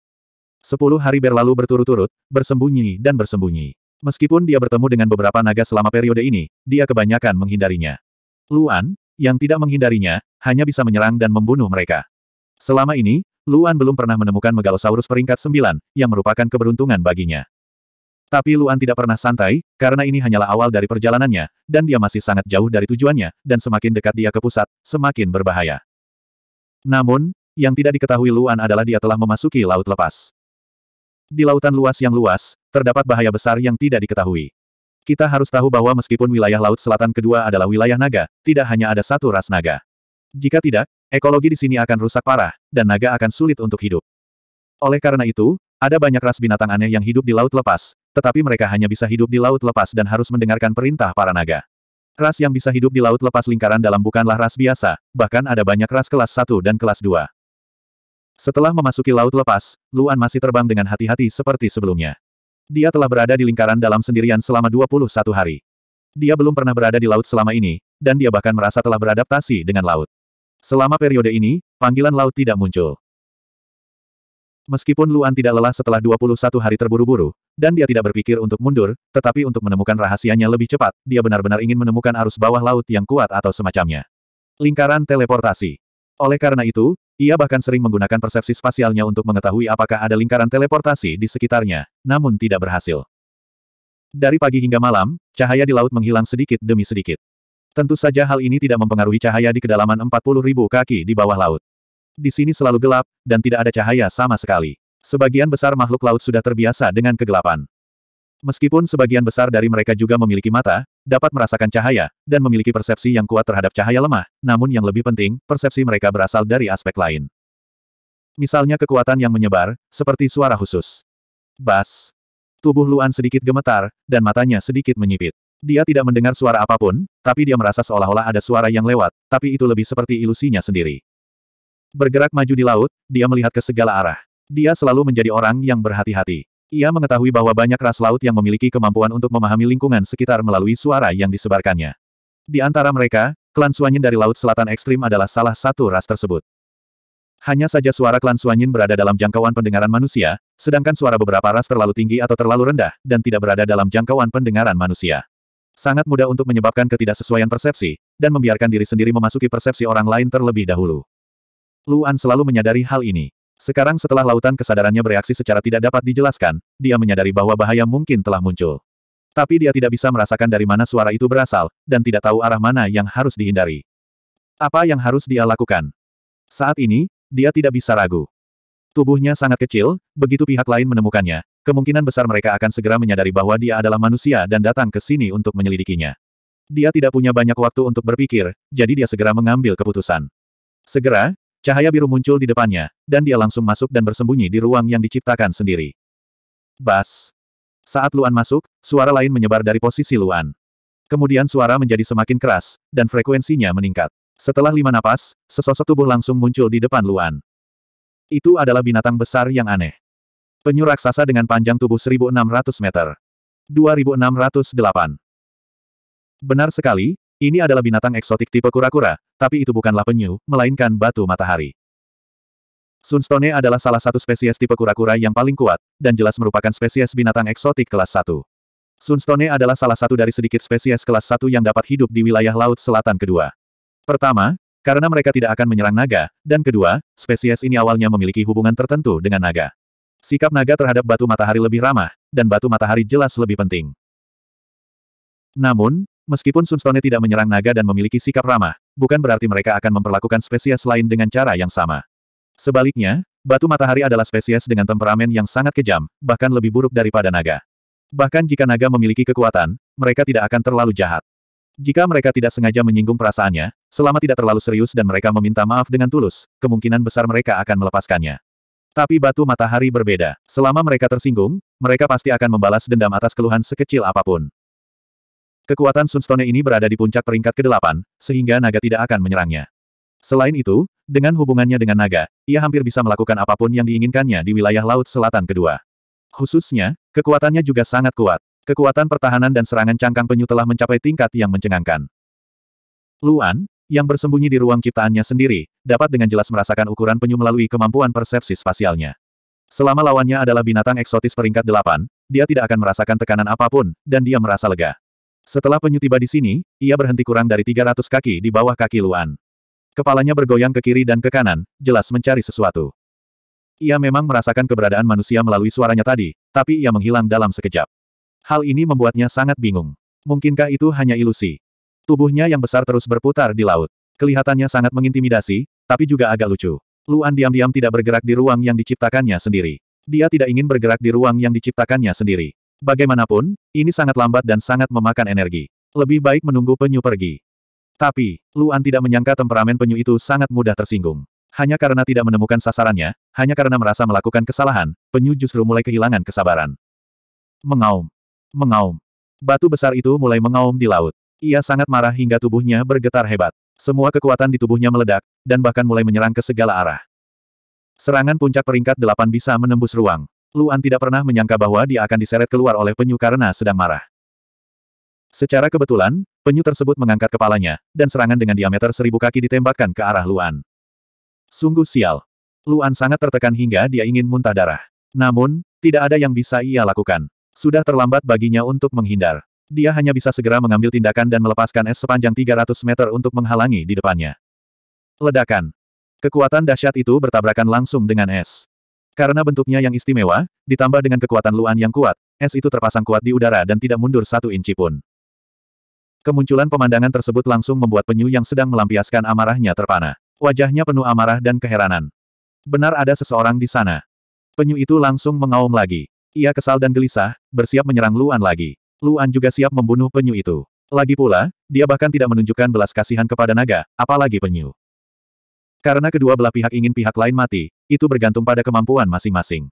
Sepuluh hari berlalu berturut-turut, bersembunyi dan bersembunyi. Meskipun dia bertemu dengan beberapa naga selama periode ini, dia kebanyakan menghindarinya. Luan, yang tidak menghindarinya, hanya bisa menyerang dan membunuh mereka. Selama ini, Luan belum pernah menemukan megalosaurus peringkat 9, yang merupakan keberuntungan baginya. Tapi Luan tidak pernah santai, karena ini hanyalah awal dari perjalanannya, dan dia masih sangat jauh dari tujuannya, dan semakin dekat dia ke pusat, semakin berbahaya. Namun, yang tidak diketahui Luan adalah dia telah memasuki laut lepas. Di lautan luas yang luas, terdapat bahaya besar yang tidak diketahui. Kita harus tahu bahwa meskipun wilayah laut selatan kedua adalah wilayah naga, tidak hanya ada satu ras naga. Jika tidak, Ekologi di sini akan rusak parah, dan naga akan sulit untuk hidup. Oleh karena itu, ada banyak ras binatang aneh yang hidup di laut lepas, tetapi mereka hanya bisa hidup di laut lepas dan harus mendengarkan perintah para naga. Ras yang bisa hidup di laut lepas lingkaran dalam bukanlah ras biasa, bahkan ada banyak ras kelas 1 dan kelas 2. Setelah memasuki laut lepas, Luan masih terbang dengan hati-hati seperti sebelumnya. Dia telah berada di lingkaran dalam sendirian selama 21 hari. Dia belum pernah berada di laut selama ini, dan dia bahkan merasa telah beradaptasi dengan laut. Selama periode ini, panggilan laut tidak muncul. Meskipun Luan tidak lelah setelah 21 hari terburu-buru, dan dia tidak berpikir untuk mundur, tetapi untuk menemukan rahasianya lebih cepat, dia benar-benar ingin menemukan arus bawah laut yang kuat atau semacamnya. Lingkaran teleportasi. Oleh karena itu, ia bahkan sering menggunakan persepsi spasialnya untuk mengetahui apakah ada lingkaran teleportasi di sekitarnya, namun tidak berhasil. Dari pagi hingga malam, cahaya di laut menghilang sedikit demi sedikit. Tentu saja hal ini tidak mempengaruhi cahaya di kedalaman 40.000 kaki di bawah laut. Di sini selalu gelap, dan tidak ada cahaya sama sekali. Sebagian besar makhluk laut sudah terbiasa dengan kegelapan. Meskipun sebagian besar dari mereka juga memiliki mata, dapat merasakan cahaya, dan memiliki persepsi yang kuat terhadap cahaya lemah, namun yang lebih penting, persepsi mereka berasal dari aspek lain. Misalnya kekuatan yang menyebar, seperti suara khusus. Bas. Tubuh Luan sedikit gemetar, dan matanya sedikit menyipit. Dia tidak mendengar suara apapun, tapi dia merasa seolah-olah ada suara yang lewat, tapi itu lebih seperti ilusinya sendiri. Bergerak maju di laut, dia melihat ke segala arah. Dia selalu menjadi orang yang berhati-hati. Ia mengetahui bahwa banyak ras laut yang memiliki kemampuan untuk memahami lingkungan sekitar melalui suara yang disebarkannya. Di antara mereka, klan Suanyin dari Laut Selatan Ekstrim adalah salah satu ras tersebut. Hanya saja suara klan Suanyin berada dalam jangkauan pendengaran manusia, sedangkan suara beberapa ras terlalu tinggi atau terlalu rendah, dan tidak berada dalam jangkauan pendengaran manusia. Sangat mudah untuk menyebabkan ketidaksesuaian persepsi, dan membiarkan diri sendiri memasuki persepsi orang lain terlebih dahulu. Luan selalu menyadari hal ini. Sekarang setelah lautan kesadarannya bereaksi secara tidak dapat dijelaskan, dia menyadari bahwa bahaya mungkin telah muncul. Tapi dia tidak bisa merasakan dari mana suara itu berasal, dan tidak tahu arah mana yang harus dihindari. Apa yang harus dia lakukan? Saat ini, dia tidak bisa ragu. Tubuhnya sangat kecil, begitu pihak lain menemukannya, kemungkinan besar mereka akan segera menyadari bahwa dia adalah manusia dan datang ke sini untuk menyelidikinya. Dia tidak punya banyak waktu untuk berpikir, jadi dia segera mengambil keputusan. Segera, cahaya biru muncul di depannya, dan dia langsung masuk dan bersembunyi di ruang yang diciptakan sendiri. Bas. Saat Luan masuk, suara lain menyebar dari posisi Luan. Kemudian suara menjadi semakin keras, dan frekuensinya meningkat. Setelah lima napas, sesosok tubuh langsung muncul di depan Luan. Itu adalah binatang besar yang aneh. Penyu raksasa dengan panjang tubuh 1600 meter. 2608. Benar sekali, ini adalah binatang eksotik tipe kura-kura, tapi itu bukanlah penyu, melainkan batu matahari. Sunstone adalah salah satu spesies tipe kura-kura yang paling kuat, dan jelas merupakan spesies binatang eksotik kelas 1. Sunstone adalah salah satu dari sedikit spesies kelas 1 yang dapat hidup di wilayah Laut Selatan kedua. Pertama, karena mereka tidak akan menyerang naga, dan kedua, spesies ini awalnya memiliki hubungan tertentu dengan naga. Sikap naga terhadap batu matahari lebih ramah, dan batu matahari jelas lebih penting. Namun, meskipun Sunstone tidak menyerang naga dan memiliki sikap ramah, bukan berarti mereka akan memperlakukan spesies lain dengan cara yang sama. Sebaliknya, batu matahari adalah spesies dengan temperamen yang sangat kejam, bahkan lebih buruk daripada naga. Bahkan jika naga memiliki kekuatan, mereka tidak akan terlalu jahat. Jika mereka tidak sengaja menyinggung perasaannya, selama tidak terlalu serius dan mereka meminta maaf dengan tulus, kemungkinan besar mereka akan melepaskannya. Tapi batu matahari berbeda. Selama mereka tersinggung, mereka pasti akan membalas dendam atas keluhan sekecil apapun. Kekuatan Sunstone ini berada di puncak peringkat ke-8, sehingga naga tidak akan menyerangnya. Selain itu, dengan hubungannya dengan naga, ia hampir bisa melakukan apapun yang diinginkannya di wilayah Laut Selatan kedua. Khususnya, kekuatannya juga sangat kuat. Kekuatan pertahanan dan serangan cangkang penyu telah mencapai tingkat yang mencengangkan. Luan, yang bersembunyi di ruang ciptaannya sendiri, dapat dengan jelas merasakan ukuran penyu melalui kemampuan persepsi spasialnya. Selama lawannya adalah binatang eksotis peringkat delapan, dia tidak akan merasakan tekanan apapun, dan dia merasa lega. Setelah penyu tiba di sini, ia berhenti kurang dari 300 kaki di bawah kaki Luan. Kepalanya bergoyang ke kiri dan ke kanan, jelas mencari sesuatu. Ia memang merasakan keberadaan manusia melalui suaranya tadi, tapi ia menghilang dalam sekejap. Hal ini membuatnya sangat bingung. Mungkinkah itu hanya ilusi? Tubuhnya yang besar terus berputar di laut. Kelihatannya sangat mengintimidasi, tapi juga agak lucu. Luan diam-diam tidak bergerak di ruang yang diciptakannya sendiri. Dia tidak ingin bergerak di ruang yang diciptakannya sendiri. Bagaimanapun, ini sangat lambat dan sangat memakan energi. Lebih baik menunggu penyu pergi. Tapi, Luan tidak menyangka temperamen penyu itu sangat mudah tersinggung. Hanya karena tidak menemukan sasarannya, hanya karena merasa melakukan kesalahan, penyu justru mulai kehilangan kesabaran. Mengaum. Mengaum. Batu besar itu mulai mengaum di laut. Ia sangat marah hingga tubuhnya bergetar hebat. Semua kekuatan di tubuhnya meledak, dan bahkan mulai menyerang ke segala arah. Serangan puncak peringkat delapan bisa menembus ruang. Luan tidak pernah menyangka bahwa dia akan diseret keluar oleh penyu karena sedang marah. Secara kebetulan, penyu tersebut mengangkat kepalanya, dan serangan dengan diameter seribu kaki ditembakkan ke arah Luan. Sungguh sial. Luan sangat tertekan hingga dia ingin muntah darah. Namun, tidak ada yang bisa ia lakukan. Sudah terlambat baginya untuk menghindar dia hanya bisa segera mengambil tindakan dan melepaskan es sepanjang 300 meter untuk menghalangi di depannya. Ledakan. Kekuatan dahsyat itu bertabrakan langsung dengan es. Karena bentuknya yang istimewa, ditambah dengan kekuatan Luan yang kuat, es itu terpasang kuat di udara dan tidak mundur satu inci pun. Kemunculan pemandangan tersebut langsung membuat penyu yang sedang melampiaskan amarahnya terpana. Wajahnya penuh amarah dan keheranan. Benar ada seseorang di sana. Penyu itu langsung mengaum lagi. Ia kesal dan gelisah, bersiap menyerang Luan lagi. Luan juga siap membunuh penyu itu. Lagi pula, dia bahkan tidak menunjukkan belas kasihan kepada naga, apalagi penyu. Karena kedua belah pihak ingin pihak lain mati, itu bergantung pada kemampuan masing-masing.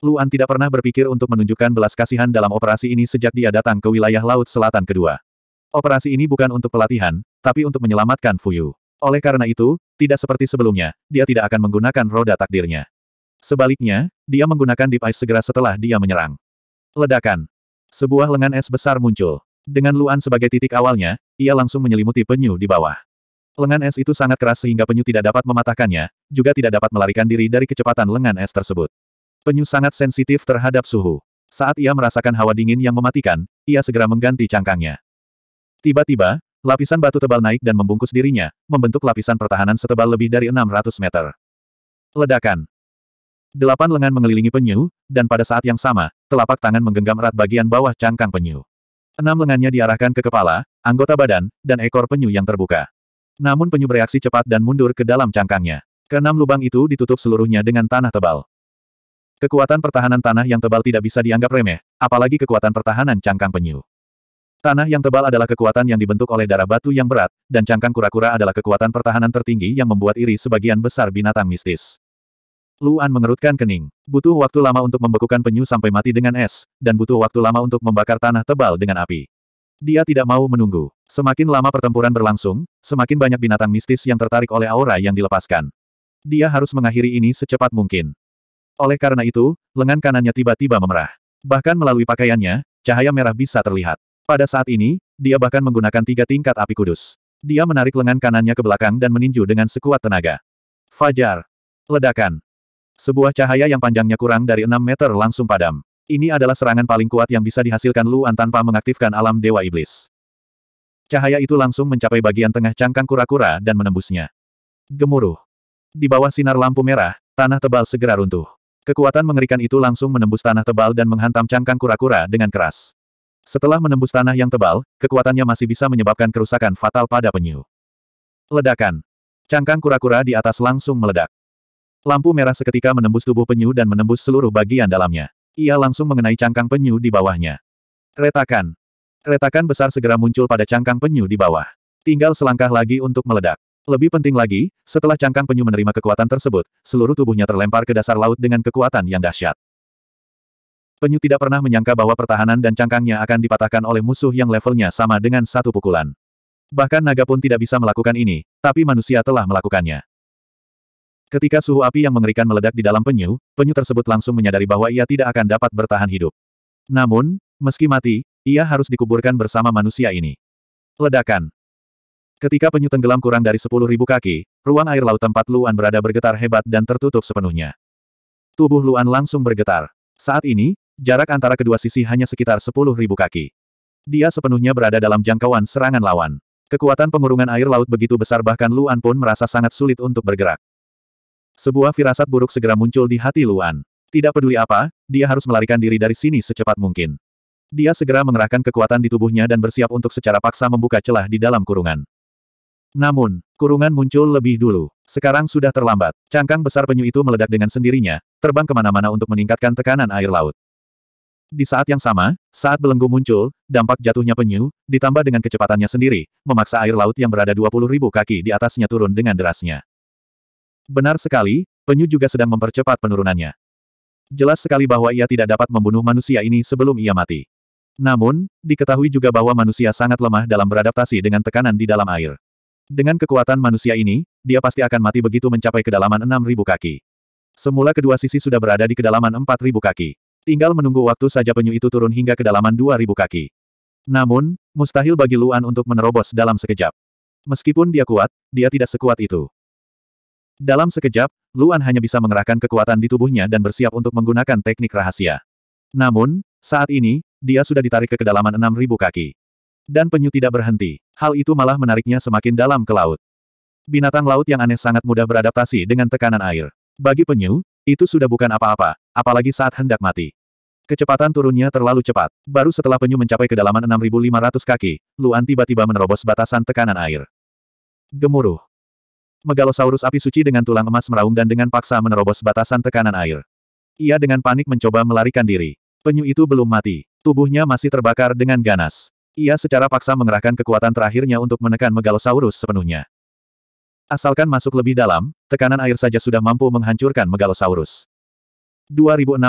Luan tidak pernah berpikir untuk menunjukkan belas kasihan dalam operasi ini sejak dia datang ke wilayah Laut Selatan kedua. Operasi ini bukan untuk pelatihan, tapi untuk menyelamatkan Fuyu. Oleh karena itu, tidak seperti sebelumnya, dia tidak akan menggunakan roda takdirnya. Sebaliknya, dia menggunakan Deep Ice segera setelah dia menyerang. Ledakan. Sebuah lengan es besar muncul. Dengan Luan sebagai titik awalnya, ia langsung menyelimuti penyu di bawah. Lengan es itu sangat keras sehingga penyu tidak dapat mematahkannya, juga tidak dapat melarikan diri dari kecepatan lengan es tersebut. Penyu sangat sensitif terhadap suhu. Saat ia merasakan hawa dingin yang mematikan, ia segera mengganti cangkangnya. Tiba-tiba, lapisan batu tebal naik dan membungkus dirinya, membentuk lapisan pertahanan setebal lebih dari 600 meter. Ledakan. Delapan lengan mengelilingi penyu, dan pada saat yang sama, telapak tangan menggenggam erat bagian bawah cangkang penyu. Enam lengannya diarahkan ke kepala, anggota badan, dan ekor penyu yang terbuka. Namun penyu bereaksi cepat dan mundur ke dalam cangkangnya. Keenam lubang itu ditutup seluruhnya dengan tanah tebal. Kekuatan pertahanan tanah yang tebal tidak bisa dianggap remeh, apalagi kekuatan pertahanan cangkang penyu. Tanah yang tebal adalah kekuatan yang dibentuk oleh darah batu yang berat, dan cangkang kura-kura adalah kekuatan pertahanan tertinggi yang membuat iri sebagian besar binatang mistis. Luan mengerutkan kening. Butuh waktu lama untuk membekukan penyu sampai mati dengan es, dan butuh waktu lama untuk membakar tanah tebal dengan api. Dia tidak mau menunggu. Semakin lama pertempuran berlangsung, semakin banyak binatang mistis yang tertarik oleh aura yang dilepaskan. Dia harus mengakhiri ini secepat mungkin. Oleh karena itu, lengan kanannya tiba-tiba memerah. Bahkan melalui pakaiannya, cahaya merah bisa terlihat. Pada saat ini, dia bahkan menggunakan tiga tingkat api kudus. Dia menarik lengan kanannya ke belakang dan meninju dengan sekuat tenaga. Fajar. Ledakan. Sebuah cahaya yang panjangnya kurang dari 6 meter langsung padam. Ini adalah serangan paling kuat yang bisa dihasilkan Luan tanpa mengaktifkan alam Dewa Iblis. Cahaya itu langsung mencapai bagian tengah cangkang kura-kura dan menembusnya. Gemuruh. Di bawah sinar lampu merah, tanah tebal segera runtuh. Kekuatan mengerikan itu langsung menembus tanah tebal dan menghantam cangkang kura-kura dengan keras. Setelah menembus tanah yang tebal, kekuatannya masih bisa menyebabkan kerusakan fatal pada penyu. Ledakan. Cangkang kura-kura di atas langsung meledak. Lampu merah seketika menembus tubuh penyu dan menembus seluruh bagian dalamnya. Ia langsung mengenai cangkang penyu di bawahnya. Retakan. Retakan besar segera muncul pada cangkang penyu di bawah. Tinggal selangkah lagi untuk meledak. Lebih penting lagi, setelah cangkang penyu menerima kekuatan tersebut, seluruh tubuhnya terlempar ke dasar laut dengan kekuatan yang dahsyat. Penyu tidak pernah menyangka bahwa pertahanan dan cangkangnya akan dipatahkan oleh musuh yang levelnya sama dengan satu pukulan. Bahkan naga pun tidak bisa melakukan ini, tapi manusia telah melakukannya. Ketika suhu api yang mengerikan meledak di dalam penyu, penyu tersebut langsung menyadari bahwa ia tidak akan dapat bertahan hidup. Namun, meski mati, ia harus dikuburkan bersama manusia ini. Ledakan. Ketika penyu tenggelam kurang dari 10.000 kaki, ruang air laut tempat Luan berada bergetar hebat dan tertutup sepenuhnya. Tubuh Luan langsung bergetar. Saat ini, jarak antara kedua sisi hanya sekitar 10.000 kaki. Dia sepenuhnya berada dalam jangkauan serangan lawan. Kekuatan pengurungan air laut begitu besar bahkan Luan pun merasa sangat sulit untuk bergerak. Sebuah firasat buruk segera muncul di hati Luan. Tidak peduli apa, dia harus melarikan diri dari sini secepat mungkin. Dia segera mengerahkan kekuatan di tubuhnya dan bersiap untuk secara paksa membuka celah di dalam kurungan. Namun, kurungan muncul lebih dulu. Sekarang sudah terlambat. Cangkang besar penyu itu meledak dengan sendirinya, terbang kemana-mana untuk meningkatkan tekanan air laut. Di saat yang sama, saat belenggu muncul, dampak jatuhnya penyu, ditambah dengan kecepatannya sendiri, memaksa air laut yang berada 20.000 kaki di atasnya turun dengan derasnya. Benar sekali, penyu juga sedang mempercepat penurunannya. Jelas sekali bahwa ia tidak dapat membunuh manusia ini sebelum ia mati. Namun, diketahui juga bahwa manusia sangat lemah dalam beradaptasi dengan tekanan di dalam air. Dengan kekuatan manusia ini, dia pasti akan mati begitu mencapai kedalaman 6.000 kaki. Semula kedua sisi sudah berada di kedalaman 4.000 kaki. Tinggal menunggu waktu saja penyu itu turun hingga kedalaman 2.000 kaki. Namun, mustahil bagi Luan untuk menerobos dalam sekejap. Meskipun dia kuat, dia tidak sekuat itu. Dalam sekejap, Luan hanya bisa mengerahkan kekuatan di tubuhnya dan bersiap untuk menggunakan teknik rahasia. Namun, saat ini, dia sudah ditarik ke kedalaman 6.000 kaki. Dan penyu tidak berhenti. Hal itu malah menariknya semakin dalam ke laut. Binatang laut yang aneh sangat mudah beradaptasi dengan tekanan air. Bagi penyu, itu sudah bukan apa-apa, apalagi saat hendak mati. Kecepatan turunnya terlalu cepat. Baru setelah penyu mencapai kedalaman 6.500 kaki, Luan tiba-tiba menerobos batasan tekanan air. Gemuruh. Megalosaurus api suci dengan tulang emas meraung dan dengan paksa menerobos batasan tekanan air. Ia dengan panik mencoba melarikan diri. Penyu itu belum mati. Tubuhnya masih terbakar dengan ganas. Ia secara paksa mengerahkan kekuatan terakhirnya untuk menekan Megalosaurus sepenuhnya. Asalkan masuk lebih dalam, tekanan air saja sudah mampu menghancurkan Megalosaurus. 2609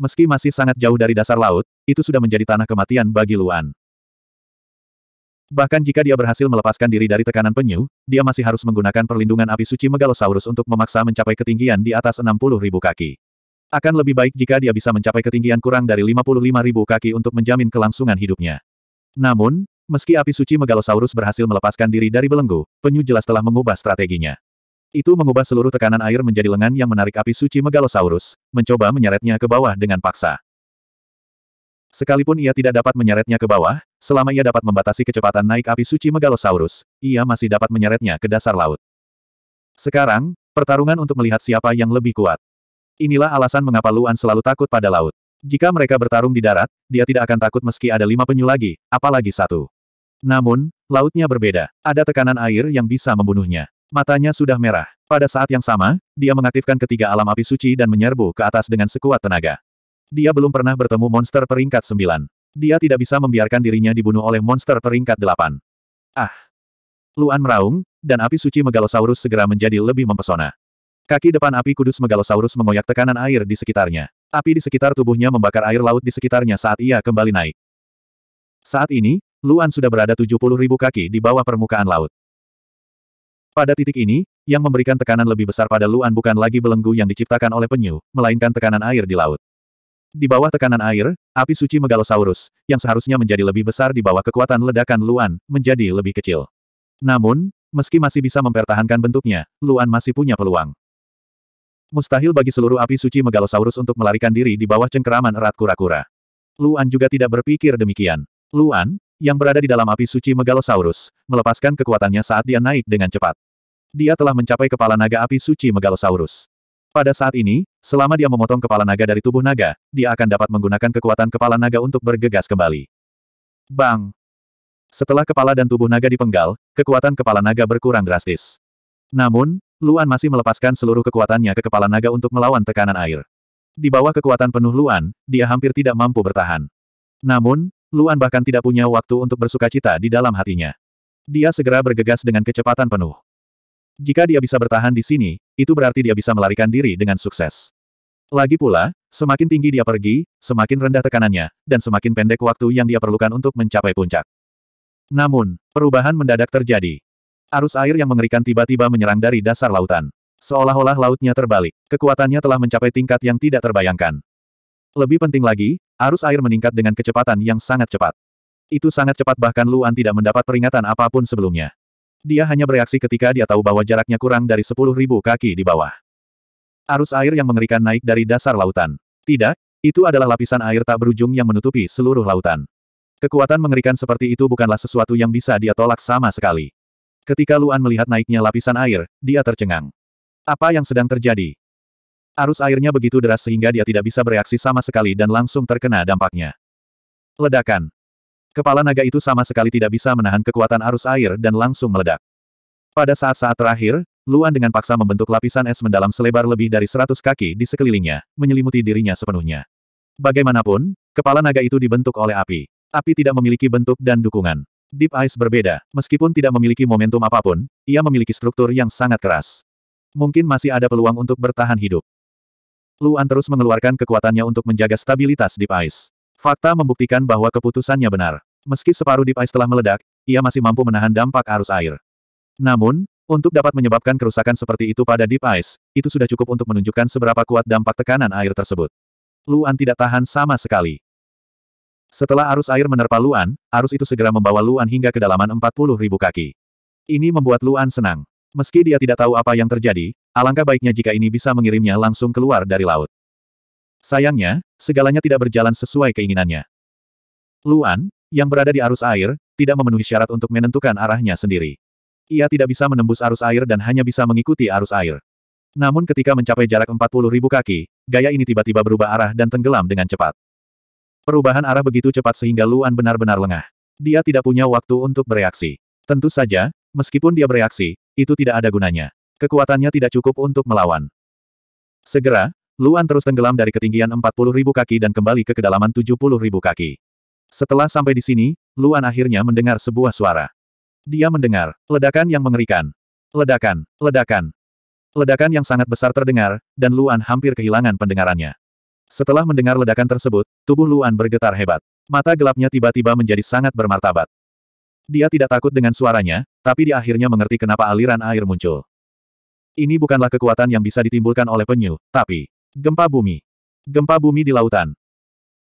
Meski masih sangat jauh dari dasar laut, itu sudah menjadi tanah kematian bagi Luan. Bahkan jika dia berhasil melepaskan diri dari tekanan penyu, dia masih harus menggunakan perlindungan api suci Megalosaurus untuk memaksa mencapai ketinggian di atas 60 ribu kaki. Akan lebih baik jika dia bisa mencapai ketinggian kurang dari 55 ribu kaki untuk menjamin kelangsungan hidupnya. Namun, meski api suci Megalosaurus berhasil melepaskan diri dari belenggu, penyu jelas telah mengubah strateginya. Itu mengubah seluruh tekanan air menjadi lengan yang menarik api suci Megalosaurus, mencoba menyeretnya ke bawah dengan paksa. Sekalipun ia tidak dapat menyeretnya ke bawah, selama ia dapat membatasi kecepatan naik api suci Megalosaurus, ia masih dapat menyeretnya ke dasar laut. Sekarang, pertarungan untuk melihat siapa yang lebih kuat. Inilah alasan mengapa Luan selalu takut pada laut. Jika mereka bertarung di darat, dia tidak akan takut meski ada lima penyu lagi, apalagi satu. Namun, lautnya berbeda. Ada tekanan air yang bisa membunuhnya. Matanya sudah merah. Pada saat yang sama, dia mengaktifkan ketiga alam api suci dan menyerbu ke atas dengan sekuat tenaga. Dia belum pernah bertemu monster peringkat sembilan. Dia tidak bisa membiarkan dirinya dibunuh oleh monster peringkat delapan. Ah! Luan meraung, dan api suci Megalosaurus segera menjadi lebih mempesona. Kaki depan api kudus Megalosaurus mengoyak tekanan air di sekitarnya. Api di sekitar tubuhnya membakar air laut di sekitarnya saat ia kembali naik. Saat ini, Luan sudah berada 70 ribu kaki di bawah permukaan laut. Pada titik ini, yang memberikan tekanan lebih besar pada Luan bukan lagi belenggu yang diciptakan oleh penyu, melainkan tekanan air di laut. Di bawah tekanan air, api suci Megalosaurus, yang seharusnya menjadi lebih besar di bawah kekuatan ledakan Luan, menjadi lebih kecil. Namun, meski masih bisa mempertahankan bentuknya, Luan masih punya peluang. Mustahil bagi seluruh api suci Megalosaurus untuk melarikan diri di bawah cengkeraman erat kura-kura. Luan juga tidak berpikir demikian. Luan, yang berada di dalam api suci Megalosaurus, melepaskan kekuatannya saat dia naik dengan cepat. Dia telah mencapai kepala naga api suci Megalosaurus. Pada saat ini, Selama dia memotong kepala naga dari tubuh naga, dia akan dapat menggunakan kekuatan kepala naga untuk bergegas kembali. Bang! Setelah kepala dan tubuh naga dipenggal, kekuatan kepala naga berkurang drastis. Namun, Luan masih melepaskan seluruh kekuatannya ke kepala naga untuk melawan tekanan air. Di bawah kekuatan penuh Luan, dia hampir tidak mampu bertahan. Namun, Luan bahkan tidak punya waktu untuk bersuka cita di dalam hatinya. Dia segera bergegas dengan kecepatan penuh. Jika dia bisa bertahan di sini, itu berarti dia bisa melarikan diri dengan sukses. Lagi pula, semakin tinggi dia pergi, semakin rendah tekanannya, dan semakin pendek waktu yang dia perlukan untuk mencapai puncak. Namun, perubahan mendadak terjadi. Arus air yang mengerikan tiba-tiba menyerang dari dasar lautan. Seolah-olah lautnya terbalik, kekuatannya telah mencapai tingkat yang tidak terbayangkan. Lebih penting lagi, arus air meningkat dengan kecepatan yang sangat cepat. Itu sangat cepat bahkan Luan tidak mendapat peringatan apapun sebelumnya. Dia hanya bereaksi ketika dia tahu bahwa jaraknya kurang dari 10.000 kaki di bawah. Arus air yang mengerikan naik dari dasar lautan. Tidak, itu adalah lapisan air tak berujung yang menutupi seluruh lautan. Kekuatan mengerikan seperti itu bukanlah sesuatu yang bisa dia tolak sama sekali. Ketika Luan melihat naiknya lapisan air, dia tercengang. Apa yang sedang terjadi? Arus airnya begitu deras sehingga dia tidak bisa bereaksi sama sekali dan langsung terkena dampaknya. Ledakan. Kepala naga itu sama sekali tidak bisa menahan kekuatan arus air dan langsung meledak. Pada saat-saat terakhir, Luan dengan paksa membentuk lapisan es mendalam selebar lebih dari seratus kaki di sekelilingnya, menyelimuti dirinya sepenuhnya. Bagaimanapun, kepala naga itu dibentuk oleh api. Api tidak memiliki bentuk dan dukungan. Deep Ice berbeda, meskipun tidak memiliki momentum apapun, ia memiliki struktur yang sangat keras. Mungkin masih ada peluang untuk bertahan hidup. Luan terus mengeluarkan kekuatannya untuk menjaga stabilitas Deep Ice. Fakta membuktikan bahwa keputusannya benar. Meski separuh Deep Ice telah meledak, ia masih mampu menahan dampak arus air. Namun, untuk dapat menyebabkan kerusakan seperti itu pada Deep Ice, itu sudah cukup untuk menunjukkan seberapa kuat dampak tekanan air tersebut. Luan tidak tahan sama sekali. Setelah arus air menerpa Luan, arus itu segera membawa Luan hingga kedalaman 40 ribu kaki. Ini membuat Luan senang. Meski dia tidak tahu apa yang terjadi, alangkah baiknya jika ini bisa mengirimnya langsung keluar dari laut. Sayangnya, segalanya tidak berjalan sesuai keinginannya. Luan, yang berada di arus air, tidak memenuhi syarat untuk menentukan arahnya sendiri. Ia tidak bisa menembus arus air dan hanya bisa mengikuti arus air. Namun ketika mencapai jarak 40 ribu kaki, gaya ini tiba-tiba berubah arah dan tenggelam dengan cepat. Perubahan arah begitu cepat sehingga Luan benar-benar lengah. Dia tidak punya waktu untuk bereaksi. Tentu saja, meskipun dia bereaksi, itu tidak ada gunanya. Kekuatannya tidak cukup untuk melawan. Segera, Luan terus tenggelam dari ketinggian 40 ribu kaki dan kembali ke kedalaman 70 ribu kaki. Setelah sampai di sini, Luan akhirnya mendengar sebuah suara. Dia mendengar, ledakan yang mengerikan. Ledakan, ledakan. Ledakan yang sangat besar terdengar, dan Luan hampir kehilangan pendengarannya. Setelah mendengar ledakan tersebut, tubuh Luan bergetar hebat. Mata gelapnya tiba-tiba menjadi sangat bermartabat. Dia tidak takut dengan suaranya, tapi di akhirnya mengerti kenapa aliran air muncul. Ini bukanlah kekuatan yang bisa ditimbulkan oleh penyu, tapi gempa bumi. Gempa bumi di lautan.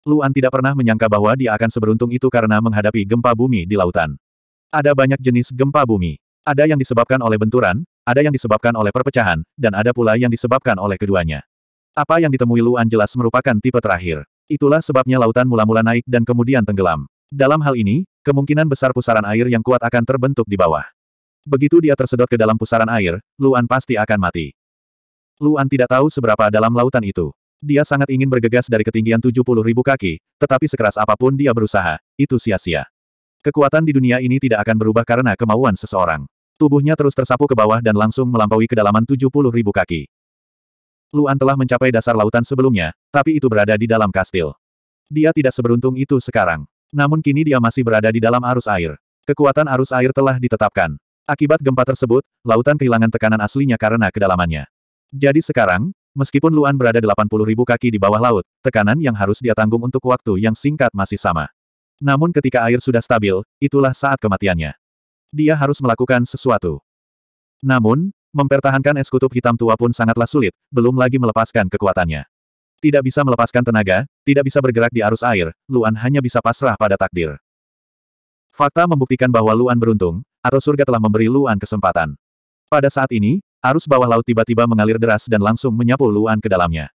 Luan tidak pernah menyangka bahwa dia akan seberuntung itu karena menghadapi gempa bumi di lautan. Ada banyak jenis gempa bumi. Ada yang disebabkan oleh benturan, ada yang disebabkan oleh perpecahan, dan ada pula yang disebabkan oleh keduanya. Apa yang ditemui Luan jelas merupakan tipe terakhir. Itulah sebabnya lautan mula-mula naik dan kemudian tenggelam. Dalam hal ini, kemungkinan besar pusaran air yang kuat akan terbentuk di bawah. Begitu dia tersedot ke dalam pusaran air, Luan pasti akan mati. Luan tidak tahu seberapa dalam lautan itu. Dia sangat ingin bergegas dari ketinggian 70 ribu kaki, tetapi sekeras apapun dia berusaha, itu sia-sia. Kekuatan di dunia ini tidak akan berubah karena kemauan seseorang. Tubuhnya terus tersapu ke bawah dan langsung melampaui kedalaman 70 ribu kaki. Luan telah mencapai dasar lautan sebelumnya, tapi itu berada di dalam kastil. Dia tidak seberuntung itu sekarang. Namun kini dia masih berada di dalam arus air. Kekuatan arus air telah ditetapkan. Akibat gempa tersebut, lautan kehilangan tekanan aslinya karena kedalamannya. Jadi sekarang, Meskipun Luan berada 80 ribu kaki di bawah laut, tekanan yang harus dia tanggung untuk waktu yang singkat masih sama. Namun ketika air sudah stabil, itulah saat kematiannya. Dia harus melakukan sesuatu. Namun, mempertahankan es kutub hitam tua pun sangatlah sulit, belum lagi melepaskan kekuatannya. Tidak bisa melepaskan tenaga, tidak bisa bergerak di arus air, Luan hanya bisa pasrah pada takdir. Fakta membuktikan bahwa Luan beruntung, atau surga telah memberi Luan kesempatan. Pada saat ini, arus bawah laut tiba-tiba mengalir deras dan langsung menyapu Luan ke dalamnya.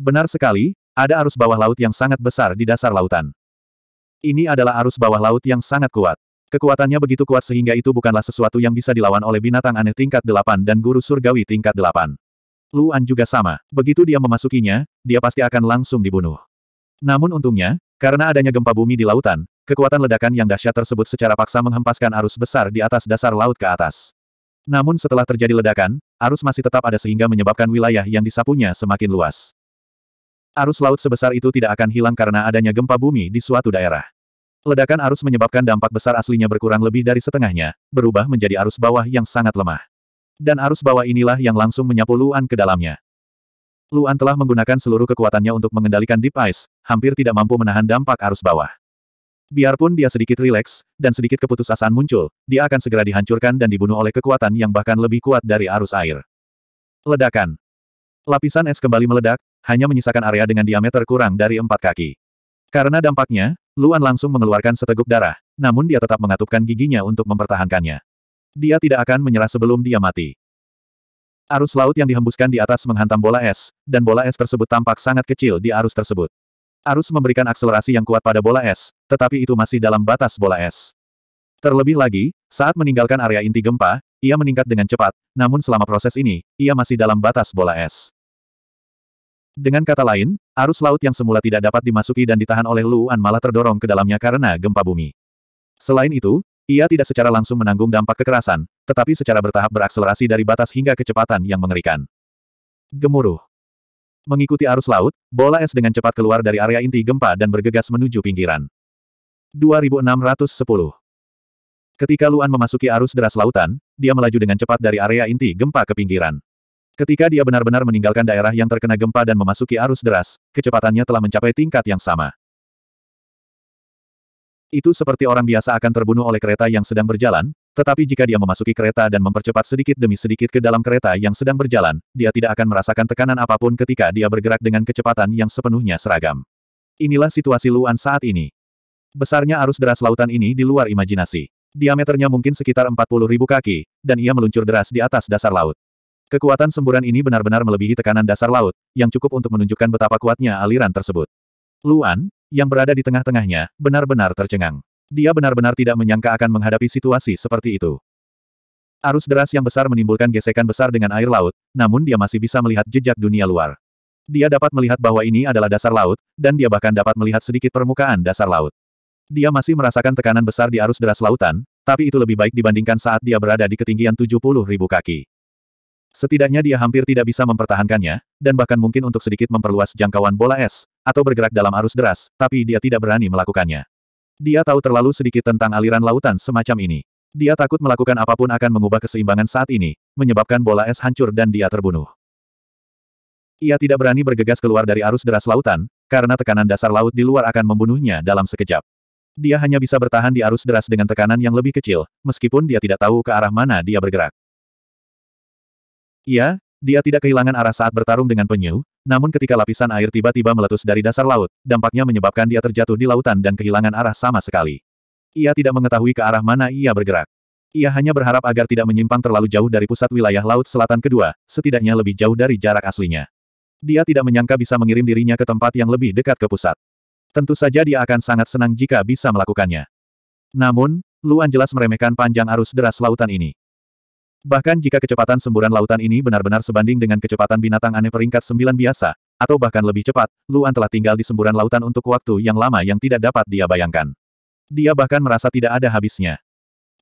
Benar sekali, ada arus bawah laut yang sangat besar di dasar lautan. Ini adalah arus bawah laut yang sangat kuat. Kekuatannya begitu kuat sehingga itu bukanlah sesuatu yang bisa dilawan oleh binatang aneh tingkat delapan dan guru surgawi tingkat delapan. Luan juga sama. Begitu dia memasukinya, dia pasti akan langsung dibunuh. Namun untungnya, karena adanya gempa bumi di lautan, kekuatan ledakan yang dahsyat tersebut secara paksa menghempaskan arus besar di atas dasar laut ke atas. Namun setelah terjadi ledakan, arus masih tetap ada sehingga menyebabkan wilayah yang disapunya semakin luas. Arus laut sebesar itu tidak akan hilang karena adanya gempa bumi di suatu daerah. Ledakan arus menyebabkan dampak besar aslinya berkurang lebih dari setengahnya, berubah menjadi arus bawah yang sangat lemah. Dan arus bawah inilah yang langsung menyapu Luan ke dalamnya. Luan telah menggunakan seluruh kekuatannya untuk mengendalikan Deep Ice, hampir tidak mampu menahan dampak arus bawah. Biarpun dia sedikit rileks, dan sedikit keputusasaan muncul, dia akan segera dihancurkan dan dibunuh oleh kekuatan yang bahkan lebih kuat dari arus air. Ledakan. Lapisan es kembali meledak, hanya menyisakan area dengan diameter kurang dari empat kaki. Karena dampaknya, Luan langsung mengeluarkan seteguk darah, namun dia tetap mengatupkan giginya untuk mempertahankannya. Dia tidak akan menyerah sebelum dia mati. Arus laut yang dihembuskan di atas menghantam bola es, dan bola es tersebut tampak sangat kecil di arus tersebut. Arus memberikan akselerasi yang kuat pada bola es, tetapi itu masih dalam batas bola es. Terlebih lagi, saat meninggalkan area inti gempa, ia meningkat dengan cepat, namun selama proses ini, ia masih dalam batas bola es. Dengan kata lain, arus laut yang semula tidak dapat dimasuki dan ditahan oleh Luan malah terdorong ke dalamnya karena gempa bumi. Selain itu, ia tidak secara langsung menanggung dampak kekerasan, tetapi secara bertahap berakselerasi dari batas hingga kecepatan yang mengerikan. Gemuruh. Mengikuti arus laut, bola es dengan cepat keluar dari area inti gempa dan bergegas menuju pinggiran. 2610. Ketika Luan memasuki arus deras lautan, dia melaju dengan cepat dari area inti gempa ke pinggiran. Ketika dia benar-benar meninggalkan daerah yang terkena gempa dan memasuki arus deras, kecepatannya telah mencapai tingkat yang sama. Itu seperti orang biasa akan terbunuh oleh kereta yang sedang berjalan, tetapi jika dia memasuki kereta dan mempercepat sedikit demi sedikit ke dalam kereta yang sedang berjalan, dia tidak akan merasakan tekanan apapun ketika dia bergerak dengan kecepatan yang sepenuhnya seragam. Inilah situasi Luan saat ini. Besarnya arus deras lautan ini di luar imajinasi. Diameternya mungkin sekitar 40.000 kaki, dan ia meluncur deras di atas dasar laut. Kekuatan semburan ini benar-benar melebihi tekanan dasar laut, yang cukup untuk menunjukkan betapa kuatnya aliran tersebut. Luan, yang berada di tengah-tengahnya, benar-benar tercengang. Dia benar-benar tidak menyangka akan menghadapi situasi seperti itu. Arus deras yang besar menimbulkan gesekan besar dengan air laut, namun dia masih bisa melihat jejak dunia luar. Dia dapat melihat bahwa ini adalah dasar laut, dan dia bahkan dapat melihat sedikit permukaan dasar laut. Dia masih merasakan tekanan besar di arus deras lautan, tapi itu lebih baik dibandingkan saat dia berada di ketinggian 70 ribu kaki. Setidaknya dia hampir tidak bisa mempertahankannya, dan bahkan mungkin untuk sedikit memperluas jangkauan bola es, atau bergerak dalam arus deras, tapi dia tidak berani melakukannya. Dia tahu terlalu sedikit tentang aliran lautan semacam ini. Dia takut melakukan apapun akan mengubah keseimbangan saat ini, menyebabkan bola es hancur dan dia terbunuh. Ia tidak berani bergegas keluar dari arus deras lautan, karena tekanan dasar laut di luar akan membunuhnya dalam sekejap. Dia hanya bisa bertahan di arus deras dengan tekanan yang lebih kecil, meskipun dia tidak tahu ke arah mana dia bergerak. Iya, dia tidak kehilangan arah saat bertarung dengan penyu, namun ketika lapisan air tiba-tiba meletus dari dasar laut, dampaknya menyebabkan dia terjatuh di lautan dan kehilangan arah sama sekali. Ia tidak mengetahui ke arah mana ia bergerak. Ia hanya berharap agar tidak menyimpang terlalu jauh dari pusat wilayah laut selatan kedua, setidaknya lebih jauh dari jarak aslinya. Dia tidak menyangka bisa mengirim dirinya ke tempat yang lebih dekat ke pusat. Tentu saja dia akan sangat senang jika bisa melakukannya. Namun, Luan jelas meremehkan panjang arus deras lautan ini. Bahkan jika kecepatan semburan lautan ini benar-benar sebanding dengan kecepatan binatang aneh peringkat sembilan biasa, atau bahkan lebih cepat, Luan telah tinggal di semburan lautan untuk waktu yang lama yang tidak dapat dia bayangkan. Dia bahkan merasa tidak ada habisnya.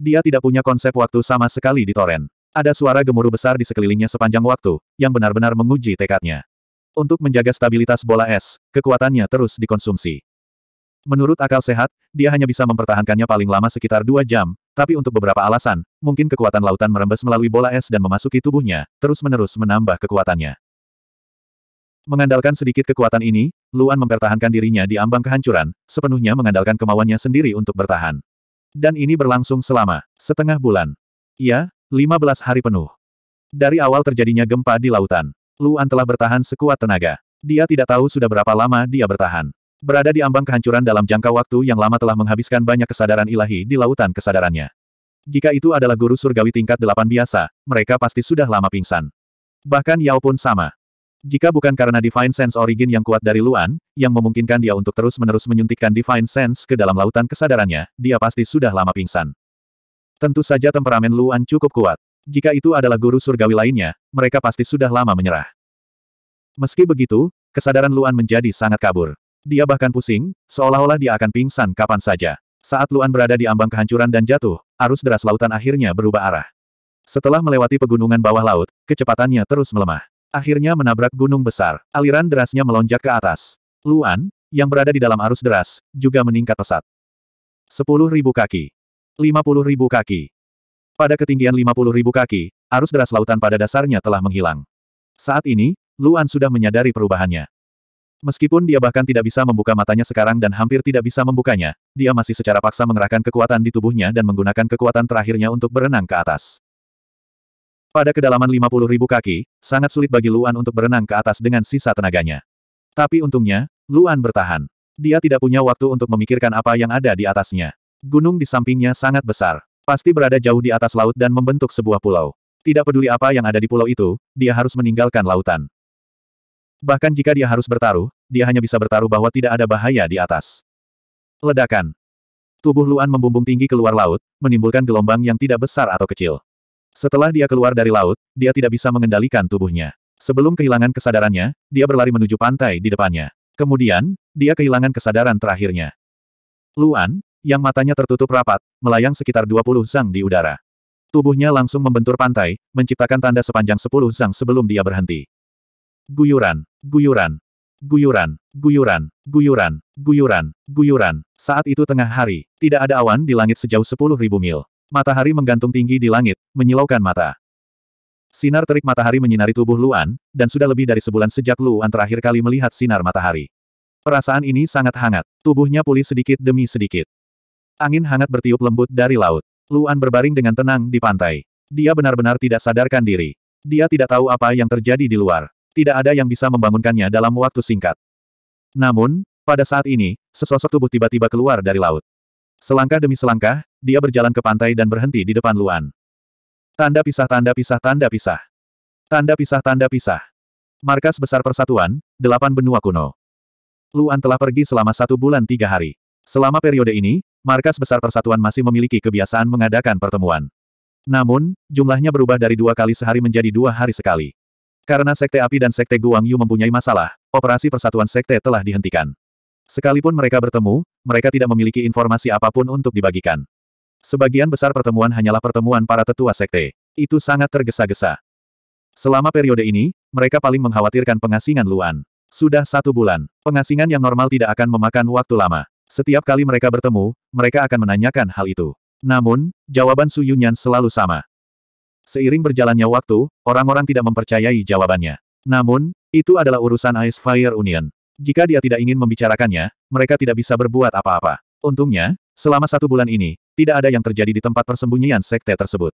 Dia tidak punya konsep waktu sama sekali di toren. Ada suara gemuruh besar di sekelilingnya sepanjang waktu, yang benar-benar menguji tekadnya. Untuk menjaga stabilitas bola es, kekuatannya terus dikonsumsi. Menurut akal sehat, dia hanya bisa mempertahankannya paling lama sekitar dua jam, tapi untuk beberapa alasan, mungkin kekuatan lautan merembes melalui bola es dan memasuki tubuhnya, terus-menerus menambah kekuatannya. Mengandalkan sedikit kekuatan ini, Luan mempertahankan dirinya di ambang kehancuran, sepenuhnya mengandalkan kemauannya sendiri untuk bertahan. Dan ini berlangsung selama setengah bulan. Ya, 15 hari penuh. Dari awal terjadinya gempa di lautan, Luan telah bertahan sekuat tenaga. Dia tidak tahu sudah berapa lama dia bertahan. Berada di ambang kehancuran dalam jangka waktu yang lama telah menghabiskan banyak kesadaran ilahi di lautan kesadarannya. Jika itu adalah guru surgawi tingkat delapan biasa, mereka pasti sudah lama pingsan. Bahkan Yao pun sama. Jika bukan karena Divine Sense Origin yang kuat dari Luan, yang memungkinkan dia untuk terus-menerus menyuntikkan Divine Sense ke dalam lautan kesadarannya, dia pasti sudah lama pingsan. Tentu saja temperamen Luan cukup kuat. Jika itu adalah guru surgawi lainnya, mereka pasti sudah lama menyerah. Meski begitu, kesadaran Luan menjadi sangat kabur. Dia bahkan pusing, seolah-olah dia akan pingsan kapan saja. Saat Luan berada di ambang kehancuran dan jatuh, arus deras lautan akhirnya berubah arah. Setelah melewati pegunungan bawah laut, kecepatannya terus melemah. Akhirnya menabrak gunung besar, aliran derasnya melonjak ke atas. Luan, yang berada di dalam arus deras, juga meningkat pesat. 10.000 kaki. 50.000 kaki. Pada ketinggian 50.000 kaki, arus deras lautan pada dasarnya telah menghilang. Saat ini, Luan sudah menyadari perubahannya. Meskipun dia bahkan tidak bisa membuka matanya sekarang dan hampir tidak bisa membukanya, dia masih secara paksa mengerahkan kekuatan di tubuhnya dan menggunakan kekuatan terakhirnya untuk berenang ke atas. Pada kedalaman 50 ribu kaki, sangat sulit bagi Luan untuk berenang ke atas dengan sisa tenaganya. Tapi untungnya, Luan bertahan. Dia tidak punya waktu untuk memikirkan apa yang ada di atasnya. Gunung di sampingnya sangat besar. Pasti berada jauh di atas laut dan membentuk sebuah pulau. Tidak peduli apa yang ada di pulau itu, dia harus meninggalkan lautan. Bahkan jika dia harus bertaruh, dia hanya bisa bertaruh bahwa tidak ada bahaya di atas. Ledakan. Tubuh Luan membumbung tinggi keluar laut, menimbulkan gelombang yang tidak besar atau kecil. Setelah dia keluar dari laut, dia tidak bisa mengendalikan tubuhnya. Sebelum kehilangan kesadarannya, dia berlari menuju pantai di depannya. Kemudian, dia kehilangan kesadaran terakhirnya. Luan, yang matanya tertutup rapat, melayang sekitar 20 zang di udara. Tubuhnya langsung membentur pantai, menciptakan tanda sepanjang 10 zang sebelum dia berhenti. Guyuran, guyuran. Guyuran, guyuran, guyuran, guyuran, guyuran. Saat itu tengah hari, tidak ada awan di langit sejauh sepuluh ribu mil. Matahari menggantung tinggi di langit, menyilaukan mata. Sinar terik matahari menyinari tubuh Luan, dan sudah lebih dari sebulan sejak Luan terakhir kali melihat sinar matahari. Perasaan ini sangat hangat, tubuhnya pulih sedikit demi sedikit. Angin hangat bertiup lembut dari laut. Luan berbaring dengan tenang di pantai. Dia benar-benar tidak sadarkan diri. Dia tidak tahu apa yang terjadi di luar tidak ada yang bisa membangunkannya dalam waktu singkat. Namun, pada saat ini, sesosok tubuh tiba-tiba keluar dari laut. Selangkah demi selangkah, dia berjalan ke pantai dan berhenti di depan Luan. Tanda pisah tanda pisah tanda pisah. Tanda pisah tanda pisah. Markas Besar Persatuan, Delapan Benua Kuno. Luan telah pergi selama satu bulan tiga hari. Selama periode ini, Markas Besar Persatuan masih memiliki kebiasaan mengadakan pertemuan. Namun, jumlahnya berubah dari dua kali sehari menjadi dua hari sekali. Karena Sekte Api dan Sekte Guangyu mempunyai masalah, operasi persatuan Sekte telah dihentikan. Sekalipun mereka bertemu, mereka tidak memiliki informasi apapun untuk dibagikan. Sebagian besar pertemuan hanyalah pertemuan para tetua Sekte. Itu sangat tergesa-gesa. Selama periode ini, mereka paling mengkhawatirkan pengasingan Luan. Sudah satu bulan, pengasingan yang normal tidak akan memakan waktu lama. Setiap kali mereka bertemu, mereka akan menanyakan hal itu. Namun, jawaban Su Yunyan selalu sama. Seiring berjalannya waktu, orang-orang tidak mempercayai jawabannya. Namun, itu adalah urusan Ice Fire Union. Jika dia tidak ingin membicarakannya, mereka tidak bisa berbuat apa-apa. Untungnya, selama satu bulan ini, tidak ada yang terjadi di tempat persembunyian sekte tersebut.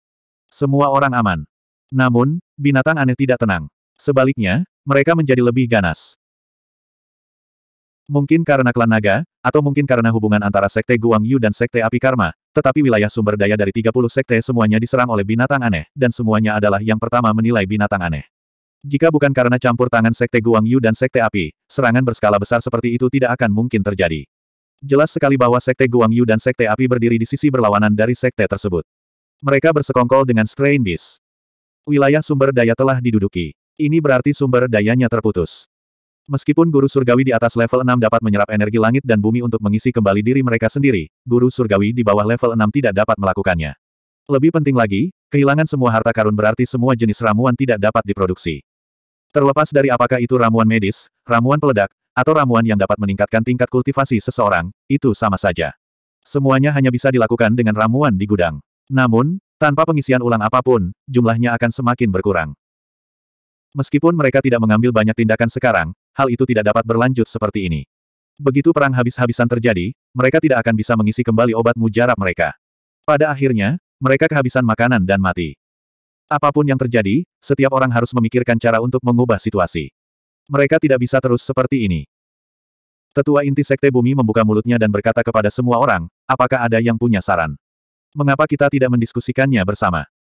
Semua orang aman. Namun, binatang aneh tidak tenang. Sebaliknya, mereka menjadi lebih ganas. Mungkin karena klan naga, atau mungkin karena hubungan antara Sekte Guang Yu dan Sekte Api Karma, tetapi wilayah sumber daya dari 30 sekte semuanya diserang oleh binatang aneh, dan semuanya adalah yang pertama menilai binatang aneh. Jika bukan karena campur tangan Sekte Guang Yu dan Sekte Api, serangan berskala besar seperti itu tidak akan mungkin terjadi. Jelas sekali bahwa Sekte Guang Yu dan Sekte Api berdiri di sisi berlawanan dari Sekte tersebut. Mereka bersekongkol dengan Strain Beast. Wilayah sumber daya telah diduduki. Ini berarti sumber dayanya terputus. Meskipun guru surgawi di atas level 6 dapat menyerap energi langit dan bumi untuk mengisi kembali diri mereka sendiri, guru surgawi di bawah level 6 tidak dapat melakukannya. Lebih penting lagi, kehilangan semua harta karun berarti semua jenis ramuan tidak dapat diproduksi. Terlepas dari apakah itu ramuan medis, ramuan peledak, atau ramuan yang dapat meningkatkan tingkat kultivasi seseorang, itu sama saja. Semuanya hanya bisa dilakukan dengan ramuan di gudang. Namun, tanpa pengisian ulang apapun, jumlahnya akan semakin berkurang. Meskipun mereka tidak mengambil banyak tindakan sekarang, hal itu tidak dapat berlanjut seperti ini. Begitu perang habis-habisan terjadi, mereka tidak akan bisa mengisi kembali obat mujarab mereka. Pada akhirnya, mereka kehabisan makanan dan mati. Apapun yang terjadi, setiap orang harus memikirkan cara untuk mengubah situasi. Mereka tidak bisa terus seperti ini. Tetua inti Sekte Bumi membuka mulutnya dan berkata kepada semua orang, apakah ada yang punya saran? Mengapa kita tidak mendiskusikannya bersama?